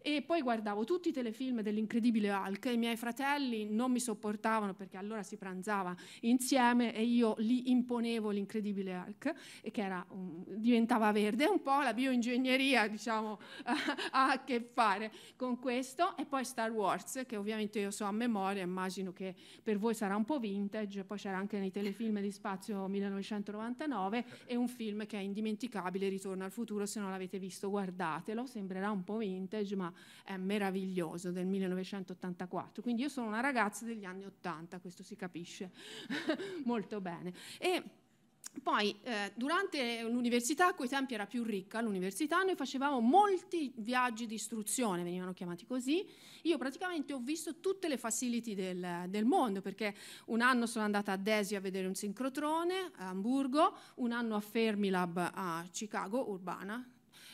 E poi guardavo tutti i telefilm dell'incredibile Hulk, i miei fratelli non mi sopportavano perché allora si pranzava insieme e io li imponevo l'incredibile Hulk, eh, che era, um, diventava verde, un po' la bioingegneria diciamo, ha a che fare con questo. E poi Star Wars, che ovviamente io so a memoria, immagino che per voi sarà un po' vintage, poi c'era anche nei telefilm di Spazio 1999 e un film che è indimenticabile, Ritorno al futuro, se non l'avete visto guardatelo, sembrerà un po' vintage ma eh, meraviglioso del 1984. Quindi io sono una ragazza degli anni 80, questo si capisce molto bene. E poi eh, durante l'università, a quei tempi era più ricca l'università, noi facevamo molti viaggi di istruzione, venivano chiamati così. Io praticamente ho visto tutte le facility del, del mondo, perché un anno sono andata a Desi a vedere un sincrotrone a Hamburgo, un anno a Fermilab a Chicago, Urbana,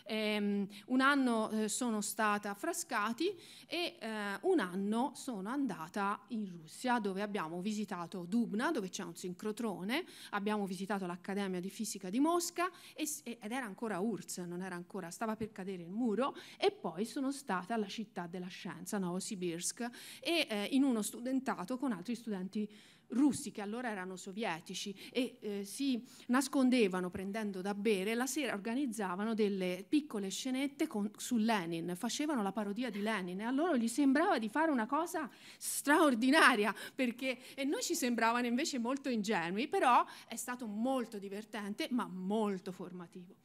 ehm, un anno eh, sono stata a Frascati e eh, un anno sono andata in Russia dove abbiamo visitato Dubna, dove c'è un sincrotrone, abbiamo visitato l'Accademia di Fisica di Mosca e, ed era ancora URSS, non era ancora, stava per cadere il muro e poi sono stata alla città della scienza, Novosibirsk, e eh, in uno studentato con altri studenti russi che allora erano sovietici e eh, si nascondevano prendendo da bere, la sera organizzavano delle piccole scenette con, su Lenin, facevano la parodia di Lenin e a loro gli sembrava di fare una cosa straordinaria perché e noi ci sembravano invece molto ingenui, però è stato molto divertente ma molto formativo.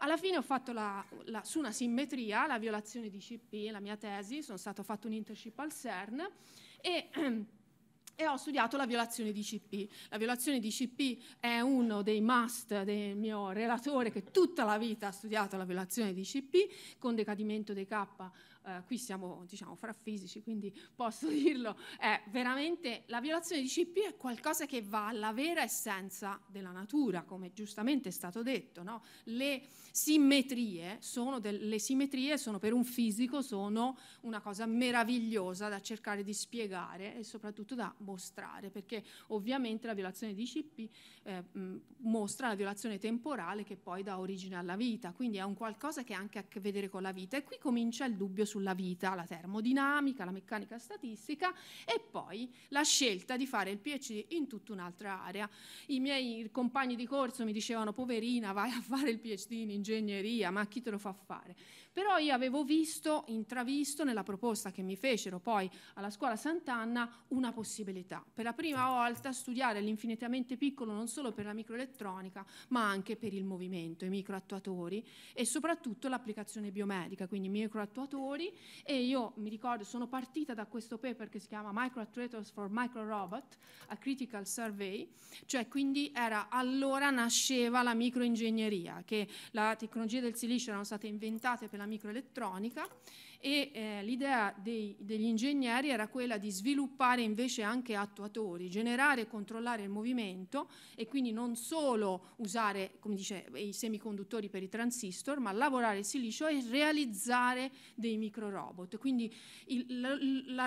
Alla fine ho fatto la, la, su una simmetria la violazione di CP, la mia tesi, sono stato fatto un internship al CERN e ehm, e ho studiato la violazione di CP. La violazione di CP è uno dei must del mio relatore che tutta la vita ha studiato la violazione di CP con decadimento dei K eh, qui siamo diciamo fra fisici, quindi posso dirlo, è veramente la violazione di CP è qualcosa che va alla vera essenza della natura, come giustamente è stato detto, no? Le simmetrie sono del, le simmetrie sono per un fisico sono una cosa meravigliosa da cercare di spiegare e soprattutto da mostrare, perché ovviamente la violazione di CP eh, mm, mostra la violazione temporale che poi dà origine alla vita, quindi è un qualcosa che ha anche a che vedere con la vita e qui comincia il dubbio su sulla vita, la termodinamica, la meccanica statistica e poi la scelta di fare il PhD in tutta un'altra area. I miei compagni di corso mi dicevano poverina vai a fare il PhD in ingegneria, ma chi te lo fa fare? Però io avevo visto, intravisto nella proposta che mi fecero poi alla scuola Sant'Anna una possibilità. Per la prima certo. volta studiare l'infinitamente piccolo non solo per la microelettronica, ma anche per il movimento, i microattuatori e soprattutto l'applicazione biomedica, quindi i microattuatori e io mi ricordo sono partita da questo paper che si chiama Microattuators for Microrobot, a Critical Survey, cioè quindi era allora nasceva la microingegneria, che la tecnologia del silicio erano state inventate per la alla microelettronica e eh, l'idea degli ingegneri era quella di sviluppare invece anche attuatori, generare e controllare il movimento e quindi non solo usare come dice, i semiconduttori per i transistor, ma lavorare il silicio e realizzare dei microrobot. Quindi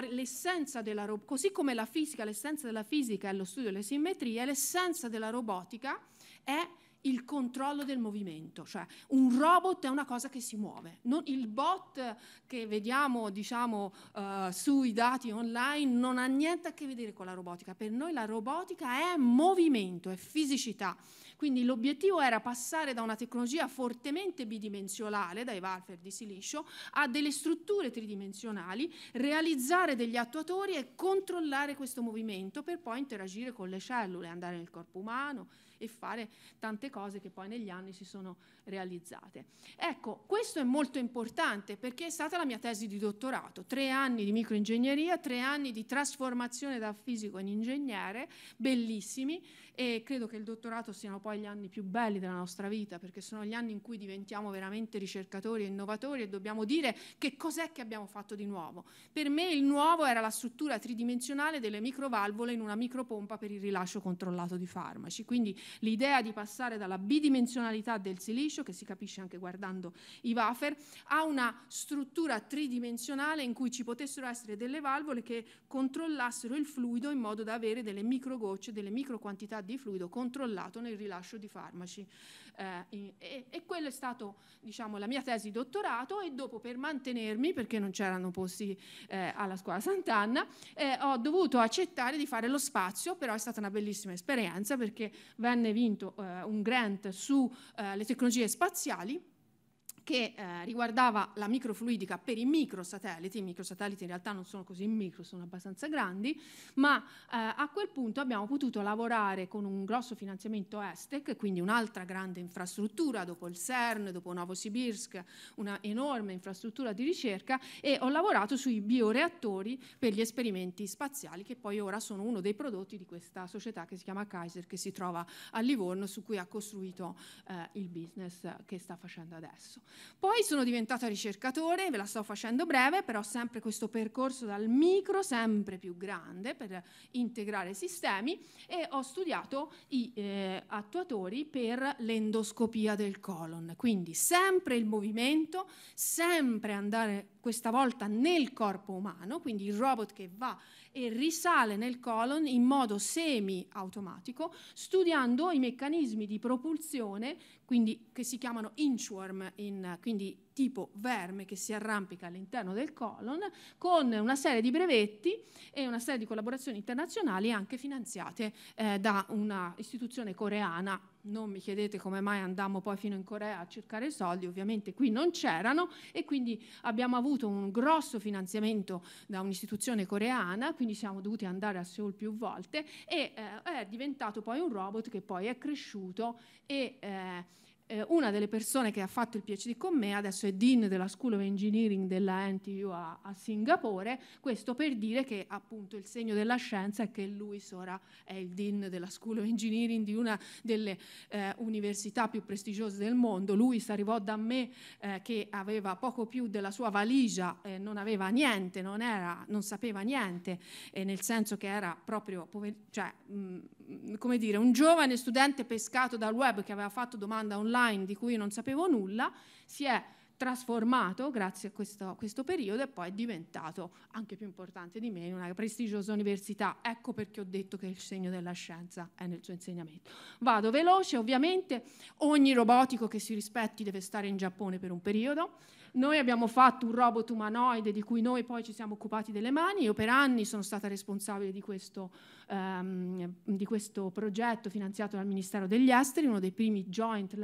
l'essenza della robotica, così come la fisica, l'essenza della fisica è lo studio delle simmetrie, l'essenza della robotica è il controllo del movimento, cioè un robot è una cosa che si muove, non, il bot che vediamo diciamo, uh, sui dati online non ha niente a che vedere con la robotica, per noi la robotica è movimento, è fisicità, quindi l'obiettivo era passare da una tecnologia fortemente bidimensionale, dai valfer di Silicio, a delle strutture tridimensionali, realizzare degli attuatori e controllare questo movimento per poi interagire con le cellule, andare nel corpo umano, e fare tante cose che poi negli anni si sono realizzate. Ecco, questo è molto importante perché è stata la mia tesi di dottorato, tre anni di microingegneria, tre anni di trasformazione da fisico in ingegnere, bellissimi, e credo che il dottorato siano poi gli anni più belli della nostra vita perché sono gli anni in cui diventiamo veramente ricercatori e innovatori e dobbiamo dire che cos'è che abbiamo fatto di nuovo. Per me il nuovo era la struttura tridimensionale delle microvalvole in una micropompa per il rilascio controllato di farmaci, quindi l'idea di passare dalla bidimensionalità del silicio, che si capisce anche guardando i wafer, a una struttura tridimensionale in cui ci potessero essere delle valvole che controllassero il fluido in modo da avere delle microgocce, delle microquantità di di fluido controllato nel rilascio di farmaci. Eh, e, e quella è stato diciamo, la mia tesi di dottorato e dopo per mantenermi, perché non c'erano posti eh, alla scuola Sant'Anna, eh, ho dovuto accettare di fare lo spazio, però è stata una bellissima esperienza perché venne vinto eh, un grant sulle eh, tecnologie spaziali che eh, riguardava la microfluidica per i microsatelliti, i microsatelliti in realtà non sono così micro, sono abbastanza grandi, ma eh, a quel punto abbiamo potuto lavorare con un grosso finanziamento Estec, quindi un'altra grande infrastruttura dopo il CERN, dopo Novosibirsk, una enorme infrastruttura di ricerca e ho lavorato sui bioreattori per gli esperimenti spaziali che poi ora sono uno dei prodotti di questa società che si chiama Kaiser che si trova a Livorno su cui ha costruito eh, il business che sta facendo adesso. Poi sono diventata ricercatore, ve la sto facendo breve, però sempre questo percorso dal micro sempre più grande per integrare sistemi e ho studiato i eh, attuatori per l'endoscopia del colon. Quindi sempre il movimento, sempre andare questa volta nel corpo umano, quindi il robot che va e risale nel colon in modo semi-automatico studiando i meccanismi di propulsione, quindi, che si chiamano inchworm, in, quindi tipo verme che si arrampica all'interno del colon, con una serie di brevetti e una serie di collaborazioni internazionali anche finanziate eh, da un'istituzione coreana. Non mi chiedete come mai andammo poi fino in Corea a cercare soldi, ovviamente qui non c'erano e quindi abbiamo avuto un grosso finanziamento da un'istituzione coreana, quindi siamo dovuti andare a Seoul più volte e eh, è diventato poi un robot che poi è cresciuto e eh, eh, una delle persone che ha fatto il PhD con me, adesso è Dean della School of Engineering della NTU a, a Singapore, questo per dire che appunto il segno della scienza è che lui ora è il Dean della School of Engineering di una delle eh, università più prestigiose del mondo, lui arrivò da me eh, che aveva poco più della sua valigia, non aveva niente, non, era, non sapeva niente, nel senso che era proprio, pover- cioè, mh, mm, come dire, un giovane studente pescato dal web che aveva fatto domanda online online di cui io non sapevo nulla, si è trasformato grazie a questo, a questo periodo e poi è diventato anche più importante di me in una prestigiosa università. Ecco perché ho detto che il segno della scienza è nel suo insegnamento. Vado veloce, ovviamente ogni robotico che si rispetti deve stare in Giappone per un periodo, noi abbiamo fatto un robot umanoide di cui noi poi ci siamo occupati delle mani, io per anni sono stata responsabile di questo, um, di questo progetto finanziato dal Ministero degli Esteri, uno dei primi joint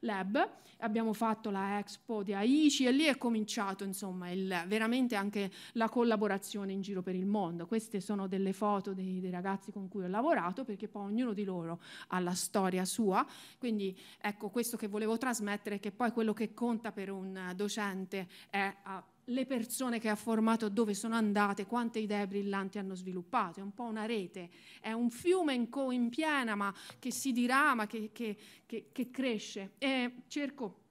lab, abbiamo fatto la Expo di Aici e lì è cominciato insomma il, veramente anche la collaborazione in giro per il mondo. Queste sono delle foto dei, dei ragazzi con cui ho lavorato perché poi ognuno di loro ha la storia sua, quindi ecco questo che volevo trasmettere che poi quello che conta per un docente recente è alle ah, persone che ha formato, dove sono andate, quante idee brillanti hanno sviluppato. È un po' una rete, è un fiume in, co- in piena ma che si dirama, che, che, che, che cresce. E cerco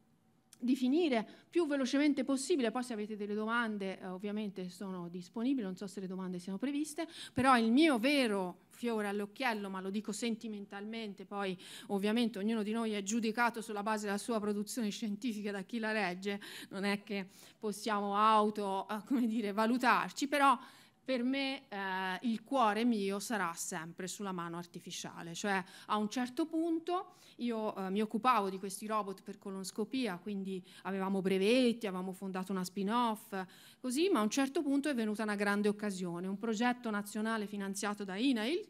di finire più velocemente possibile, poi se avete delle domande eh, ovviamente sono disponibili, non so se le domande siano previste, però il mio vero fiore all'occhiello, ma lo dico sentimentalmente, poi ovviamente ognuno di noi è giudicato sulla base della sua produzione scientifica da chi la legge, non è che possiamo auto, eh, come dire, valutarci, però per me eh, il cuore mio sarà sempre sulla mano artificiale, cioè a un certo punto io eh, mi occupavo di questi robot per colonscopia, quindi avevamo brevetti, avevamo fondato una spin-off, così, ma a un certo punto è venuta una grande occasione, un progetto nazionale finanziato da INAIL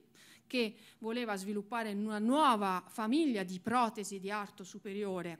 che voleva sviluppare una nuova famiglia di protesi di arto superiore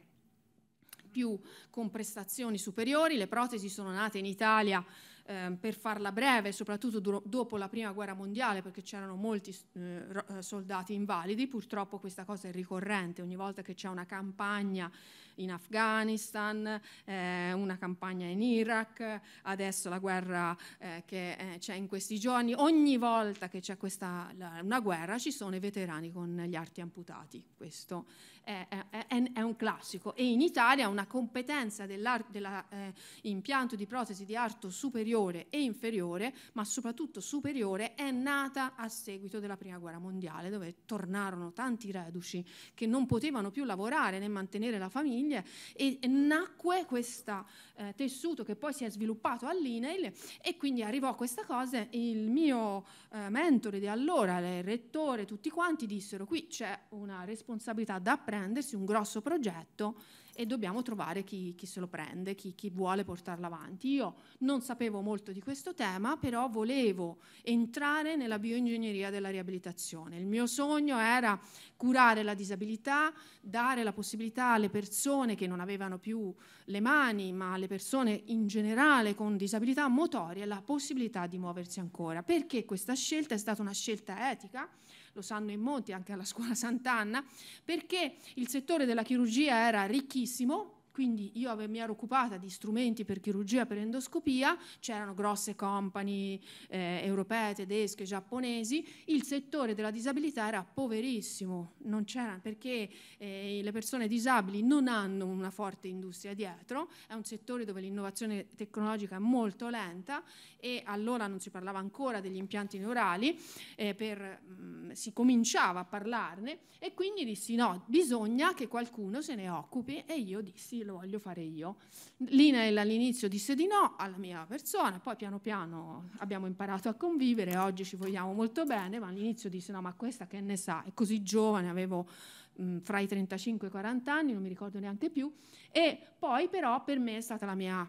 più con prestazioni superiori, le protesi sono nate in Italia eh, per farla breve, soprattutto do dopo la prima guerra mondiale, perché c'erano molti eh, eh, soldati invalidi, purtroppo questa cosa è ricorrente, ogni volta che c'è una campagna in Afghanistan, eh, una campagna in Iraq, adesso la guerra eh, che eh, c'è in questi giorni. Ogni volta che c'è questa, la, una guerra ci sono i veterani con gli arti amputati. Questo è, è, è, è un classico. E in Italia una competenza dell'impianto eh, di protesi di arto superiore e inferiore, ma soprattutto superiore, è nata a seguito della Prima Guerra Mondiale, dove tornarono tanti reduci che non potevano più lavorare né mantenere la famiglia famiglie e nacque questo eh, tessuto che poi si è sviluppato all'INEIL e quindi arrivò questa cosa il mio eh, mentore di allora, il rettore, tutti quanti dissero qui c'è una responsabilità da prendersi, un grosso progetto e dobbiamo trovare chi, chi se lo prende, chi, chi vuole portarla avanti. Io non sapevo molto di questo tema, però volevo entrare nella bioingegneria della riabilitazione. Il mio sogno era curare la disabilità, dare la possibilità alle persone che non avevano più le mani, ma alle persone in generale con disabilità motorie, la possibilità di muoversi ancora. Perché questa scelta è stata una scelta etica? lo sanno in molti, anche alla scuola Sant'Anna, perché il settore della chirurgia era ricchissimo, quindi io ave, mi ero occupata di strumenti per chirurgia per endoscopia, c'erano grosse company eh, europee, tedesche, giapponesi, il settore della disabilità era poverissimo, non c'era, perché eh, le persone disabili non hanno una forte industria dietro, è un settore dove l'innovazione tecnologica è molto lenta e allora non si parlava ancora degli impianti neurali, eh, per, mh, mm, si cominciava a parlarne e quindi dissi no, bisogna che qualcuno se ne occupi e io dissi lo voglio fare io. L'INAIL all'inizio disse di no alla mia persona, poi piano piano abbiamo imparato a convivere, oggi ci vogliamo molto bene, ma all'inizio disse no, ma questa che ne sa, è così giovane, avevo mh, fra i 35 e i 40 anni, non mi ricordo neanche più, e poi però per me è stata la mia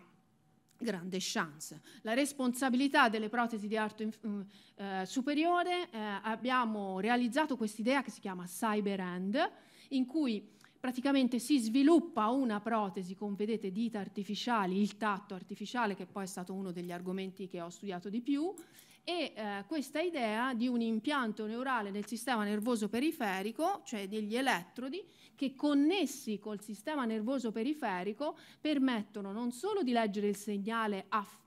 grande chance. La responsabilità delle protesi di arte eh, superiore, eh, abbiamo realizzato quest'idea che si chiama Cyber End, in cui praticamente si sviluppa una protesi con, vedete, dita artificiali, il tatto artificiale, che poi è stato uno degli argomenti che ho studiato di più, e eh, questa idea di un impianto neurale del sistema nervoso periferico, cioè degli elettrodi, che connessi col sistema nervoso periferico permettono non solo di leggere il segnale aff-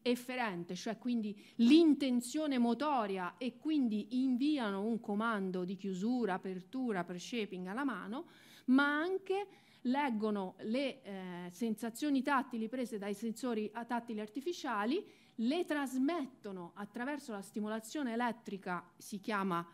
efferente, cioè quindi l'intenzione motoria e quindi inviano un comando di chiusura, apertura, pre shaping alla mano, ma anche leggono le eh, sensazioni tattili prese dai sensori tattili artificiali, le trasmettono attraverso la stimolazione elettrica, si chiama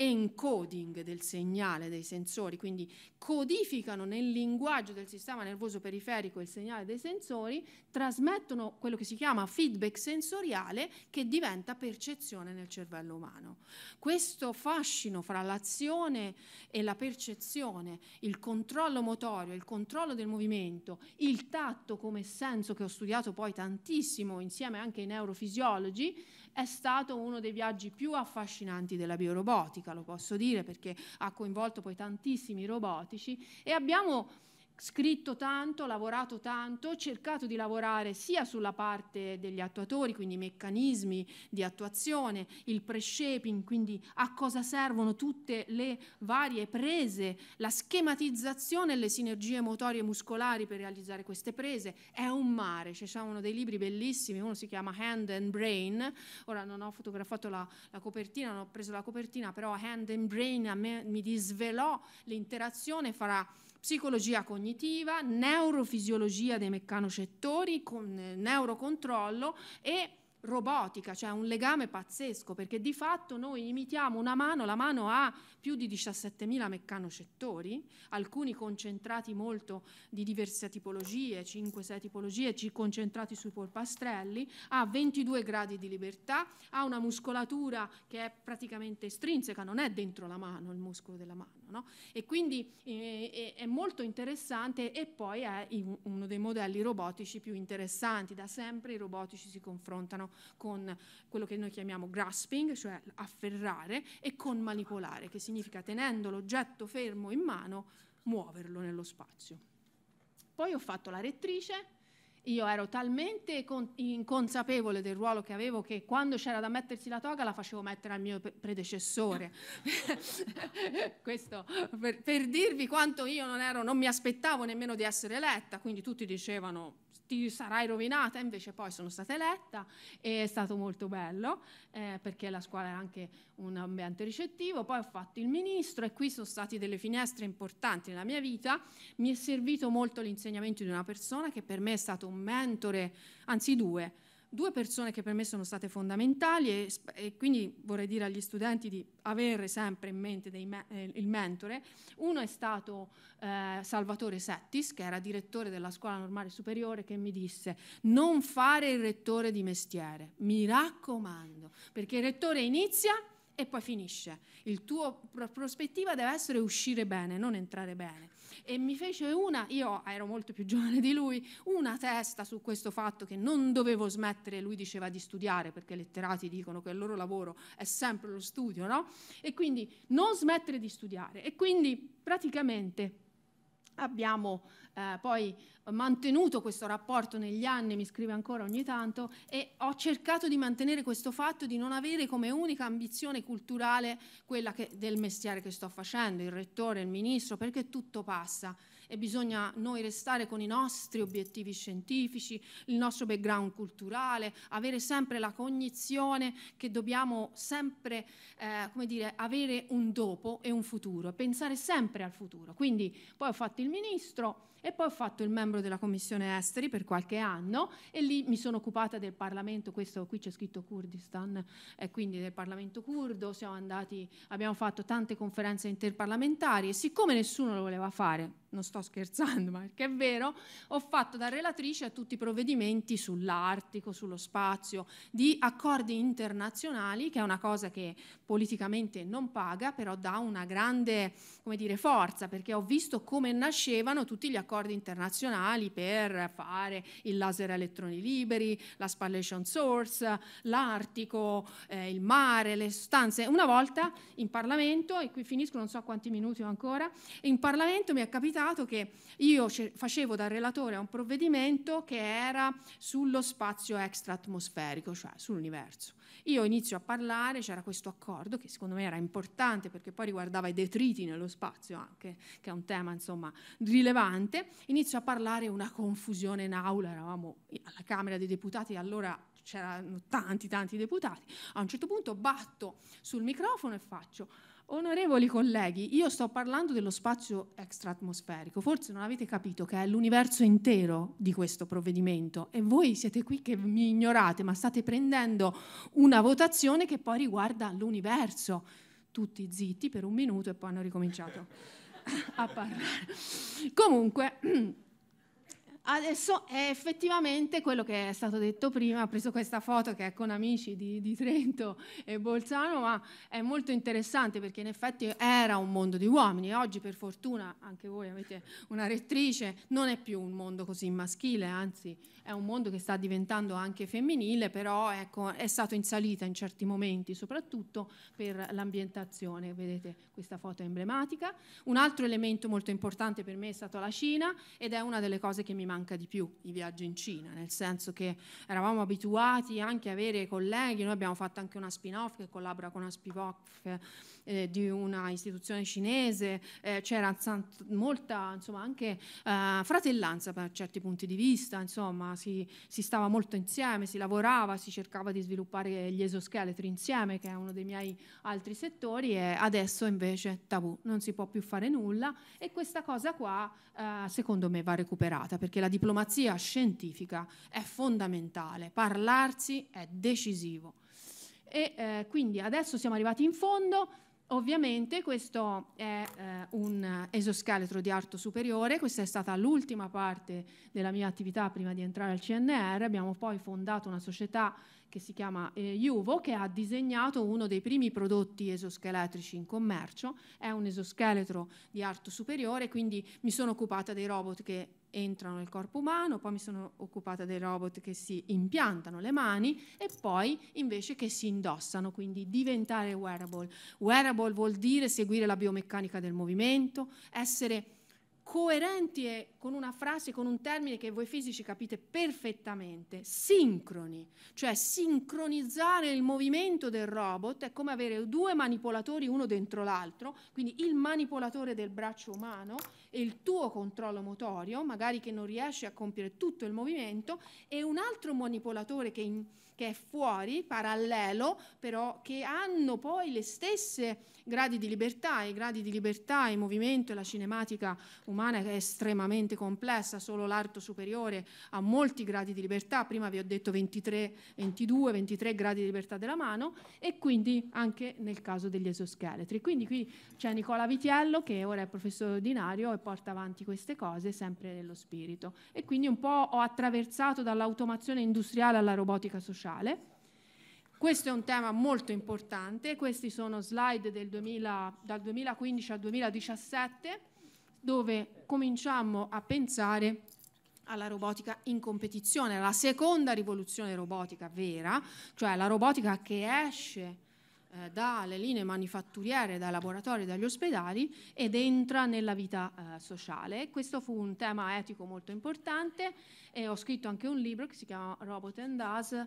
encoding del segnale dei sensori, quindi codificano nel linguaggio del sistema nervoso periferico il segnale dei sensori, trasmettono quello che si chiama feedback sensoriale che diventa percezione nel cervello umano. Questo fascino fra l'azione e la percezione, il controllo motorio, il controllo del movimento, il tatto come senso che ho studiato poi tantissimo insieme anche ai neurofisiologi, è stato uno dei viaggi più affascinanti della biorobotica, lo posso dire perché ha coinvolto poi tantissimi robotici e abbiamo scritto tanto, lavorato tanto, cercato di lavorare sia sulla parte degli attuatori, quindi i meccanismi di attuazione, il pre-shaping, quindi a cosa servono tutte le varie prese, la schematizzazione e le sinergie motorie e muscolari per realizzare queste prese. È un mare, ci sono dei libri bellissimi, uno si chiama Hand and Brain, ora non ho fotografato la, la copertina, non ho preso la copertina, però Hand and Brain me, mi disvelò l'interazione fra psicologia cognitiva, neurofisiologia dei meccanocettori, con eh, neurocontrollo e robotica, cioè un legame pazzesco, perché di fatto noi imitiamo una mano, la mano ha più di 17.000 meccanocettori, alcuni concentrati molto di diverse tipologie, 5-6 tipologie, concentrati sui polpastrelli, ha 22 gradi di libertà, ha una muscolatura che è praticamente estrinseca, non è dentro la mano il muscolo della mano, no? e quindi eh, è molto interessante e poi è uno dei modelli robotici più interessanti, da sempre i robotici si confrontano con quello che noi chiamiamo grasping, cioè afferrare, e con manipolare, che significa tenendo l'oggetto fermo in mano, muoverlo nello spazio. Poi ho fatto la rettrice, io ero talmente con- inconsapevole del ruolo che avevo che quando c'era da mettersi la toga la facevo mettere al mio predecessore. Questo per, per, dirvi quanto io non, ero, non mi aspettavo nemmeno di essere eletta, quindi tutti dicevano ti sarai rovinata, invece poi sono stata eletta e è stato molto bello eh, perché la scuola è anche un ambiente ricettivo, poi ho fatto il ministro e qui sono state delle finestre importanti nella mia vita, mi è servito molto l'insegnamento di una persona che per me è stato un mentore, anzi due, due persone che per me sono state fondamentali e, e quindi vorrei dire agli studenti di avere sempre in mente me, eh, il mentore. Uno è stato eh, Salvatore Settis, che era direttore della scuola normale superiore, che mi disse non fare il rettore di mestiere, mi raccomando, perché il rettore inizia e poi finisce. Il tuo pr- prospettiva deve essere uscire bene, non entrare bene e mi fece una, io ero molto più giovane di lui, una testa su questo fatto che non dovevo smettere, lui diceva di studiare perché i letterati dicono che il loro lavoro è sempre lo studio, no? E quindi non smettere di studiare e quindi praticamente Abbiamo eh, poi mantenuto questo rapporto negli anni, mi scrive ancora ogni tanto, e ho cercato di mantenere questo fatto di non avere come unica ambizione culturale quella che, del mestiere che sto facendo, il rettore, il ministro, perché tutto passa e bisogna noi restare con i nostri obiettivi scientifici, il nostro background culturale, avere sempre la cognizione che dobbiamo sempre, eh, come dire, avere un dopo e un futuro, pensare sempre al futuro. Quindi poi ho fatto il ministro, e poi ho fatto il membro della commissione esteri per qualche anno e lì mi sono occupata del Parlamento, questo qui c'è scritto Kurdistan, eh, quindi del Parlamento curdo, siamo andati, abbiamo fatto tante conferenze interparlamentari e siccome nessuno lo voleva fare, non sto scherzando ma perché è vero, ho fatto da relatrice a tutti i provvedimenti sull'Artico, sullo spazio, di accordi internazionali, che è una cosa che politicamente non paga, però dà una grande come dire, forza, perché ho visto come nascevano tutti gli accordi accordi internazionali per fare il laser a elettroni liberi, la spallation source, l'Artico, eh, il mare, le sostanze. Una volta in Parlamento, e qui finisco non so quanti minuti ho ancora, in Parlamento mi è capitato che io facevo da relatore a un provvedimento che era sullo spazio extraatmosferico, cioè sull'universo. Io inizio a parlare, c'era questo accordo che secondo me era importante perché poi riguardava i detriti nello spazio anche, che è un tema insomma rilevante, niente, inizio a parlare una confusione in aula, eravamo alla Camera dei Deputati, allora c'erano tanti tanti deputati, a un certo punto batto sul microfono e faccio Onorevoli colleghi, io sto parlando dello spazio extraatmosferico, forse non avete capito che è l'universo intero di questo provvedimento e voi siete qui che mi ignorate, ma state prendendo una votazione che poi riguarda l'universo. Tutti zitti per un minuto e poi hanno ricominciato a parlare. Comunque... Adesso è effettivamente quello che è stato detto prima, ha preso questa foto che è con amici di, di, Trento e Bolzano, ma è molto interessante perché in effetti era un mondo di uomini, oggi per fortuna anche voi avete una rettrice, non è più un mondo così maschile, anzi è un mondo che sta diventando anche femminile, però ecco, è stato in salita in certi momenti, soprattutto per l'ambientazione, vedete questa foto emblematica. Un altro elemento molto importante per me è stata la Cina ed è una delle cose che mi manca manca di più i viaggi in Cina, nel senso che eravamo abituati anche a avere colleghi, noi abbiamo fatto anche una spin-off che collabora con una spin eh, di una istituzione cinese, eh, c'era molta insomma, anche eh, fratellanza per certi punti di vista, insomma si, si stava molto insieme, si lavorava, si cercava di sviluppare gli esoscheletri insieme, che è uno dei miei altri settori, e adesso invece tabù, non si può più fare nulla e questa cosa qua eh, secondo me va recuperata perché la la diplomazia scientifica è fondamentale, parlarsi è decisivo. E eh, quindi adesso siamo arrivati in fondo, Ovviamente questo è eh, un esoscheletro di arto superiore, questa è stata l'ultima parte della mia attività prima di entrare al CNR, abbiamo poi fondato una società che si chiama eh, Juvo che ha disegnato uno dei primi prodotti esoscheletrici in commercio, è un esoscheletro di arto superiore, quindi mi sono occupata dei robot che entrano nel corpo umano, poi mi sono occupata dei robot che si impiantano le mani e poi invece che si indossano, quindi diventare wearable. Wearable vuol dire seguire la biomeccanica del movimento, essere coerenti con una frase, con un termine che voi fisici capite perfettamente, sincroni, cioè sincronizzare il movimento del robot è come avere due manipolatori uno dentro l'altro, quindi il manipolatore del braccio umano e il tuo controllo motorio, magari che non riesce a compiere tutto il movimento, e un altro manipolatore che, in, che è fuori, parallelo, però che hanno poi le stesse gradi di libertà, i gradi di libertà, il movimento e la cinematica umana è estremamente complessa, solo l'arto superiore ha molti gradi di libertà, prima vi ho detto 23, 22, 23 gradi di libertà della mano e quindi anche nel caso degli esoscheletri. Quindi qui c'è Nicola Vitiello che ora è professore ordinario poi porta avanti queste cose sempre nello spirito. E quindi un po' ho attraversato dall'automazione industriale alla robotica sociale. Questo è un tema molto importante, questi sono slide 2000, dal 2015 al 2017 dove cominciamo a pensare alla robotica in competizione, la seconda rivoluzione robotica vera, cioè la robotica che esce eh, dalle linee manifatturiere, dai laboratori, dagli ospedali ed entra nella vita eh, sociale. Questo fu un tema etico molto importante e ho scritto anche un libro che si chiama Robot and Us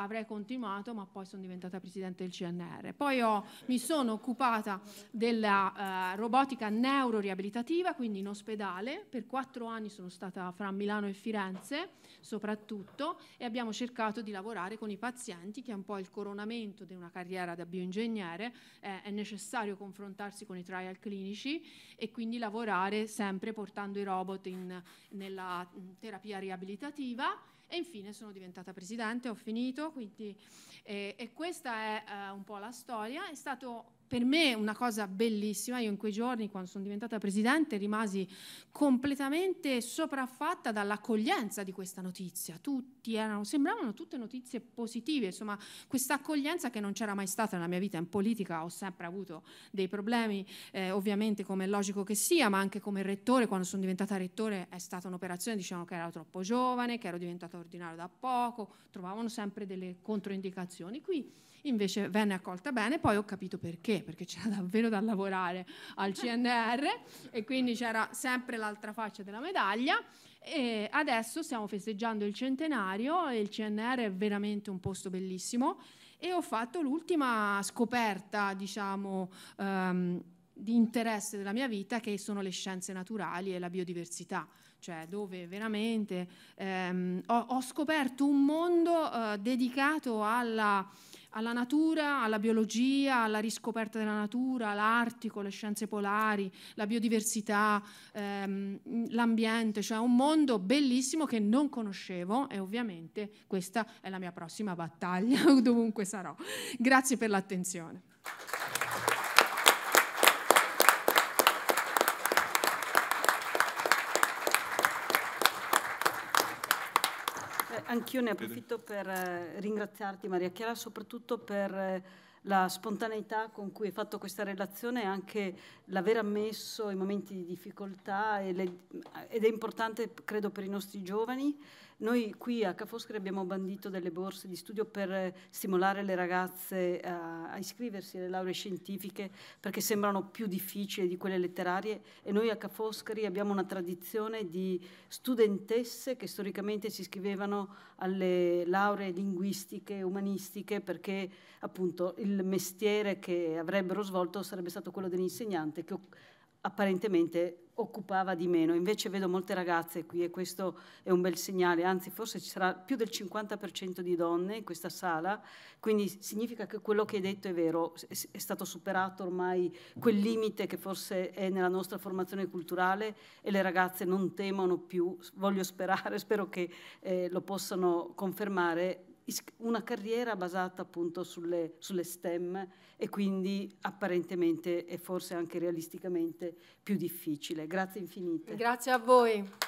avrei continuato, ma poi sono diventata presidente del CNR. Poi ho, mi sono occupata della eh, robotica neuroriabilitativa, quindi in ospedale. Per quattro anni sono stata fra Milano e Firenze, soprattutto, e abbiamo cercato di lavorare con i pazienti, che è un po' il coronamento di una carriera da bioingegnere. Eh, è necessario confrontarsi con i trial clinici e quindi lavorare sempre portando i robot in, nella mm, terapia riabilitativa e infine sono diventata presidente, ho finito, quindi, eh, e questa è eh, un po' la storia. È stato per me è una cosa bellissima, io in quei giorni quando sono diventata presidente rimasi completamente sopraffatta dall'accoglienza di questa notizia. Tutti erano, sembravano tutte notizie positive, insomma questa accoglienza che non c'era mai stata nella mia vita in politica, ho sempre avuto dei problemi eh, ovviamente come è logico che sia, ma anche come rettore, quando sono diventata rettore è stata un'operazione, diciamo che ero troppo giovane, che ero diventata ordinario da poco, trovavano sempre delle controindicazioni. Qui invece venne accolta bene, poi ho capito perché, perché c'era davvero da lavorare al CNR e quindi c'era sempre l'altra faccia della medaglia e adesso stiamo festeggiando il centenario e il CNR è veramente un posto bellissimo e ho fatto l'ultima scoperta, diciamo, um, di interesse della mia vita che sono le scienze naturali e la biodiversità cioè dove veramente ehm, ho, ho, scoperto un mondo eh, dedicato alla alla natura, alla biologia, alla riscoperta della natura, all'Artico, le scienze polari, la biodiversità, ehm, l'ambiente, cioè un mondo bellissimo che non conoscevo e ovviamente questa è la mia prossima battaglia dovunque sarò. Grazie per l'attenzione. Anch'io ne approfitto per eh, ringraziarti Maria Chiara, soprattutto per eh, la spontaneità con cui hai fatto questa relazione e anche l'aver ammesso i momenti di difficoltà ed è importante credo per i nostri giovani noi qui a Ca' Foscari abbiamo bandito delle borse di studio per stimolare le ragazze a, a iscriversi alle lauree scientifiche perché sembrano più difficili di quelle letterarie e noi a Ca' Foscari abbiamo una tradizione di studentesse che storicamente si iscrivevano alle lauree linguistiche, umanistiche perché appunto il mestiere che avrebbero svolto sarebbe stato quello dell'insegnante che apparentemente occupava di meno. Invece vedo molte ragazze qui e questo è un bel segnale, anzi forse ci sarà più del 50% di donne in questa sala, quindi significa che quello che hai detto è vero, è stato superato ormai quel limite che forse è nella nostra formazione culturale e le ragazze non temono più, voglio sperare, spero che eh, lo possano confermare, una carriera basata appunto sulle, sulle STEM e quindi apparentemente e forse anche realisticamente più difficile. Grazie infinite. Grazie a voi.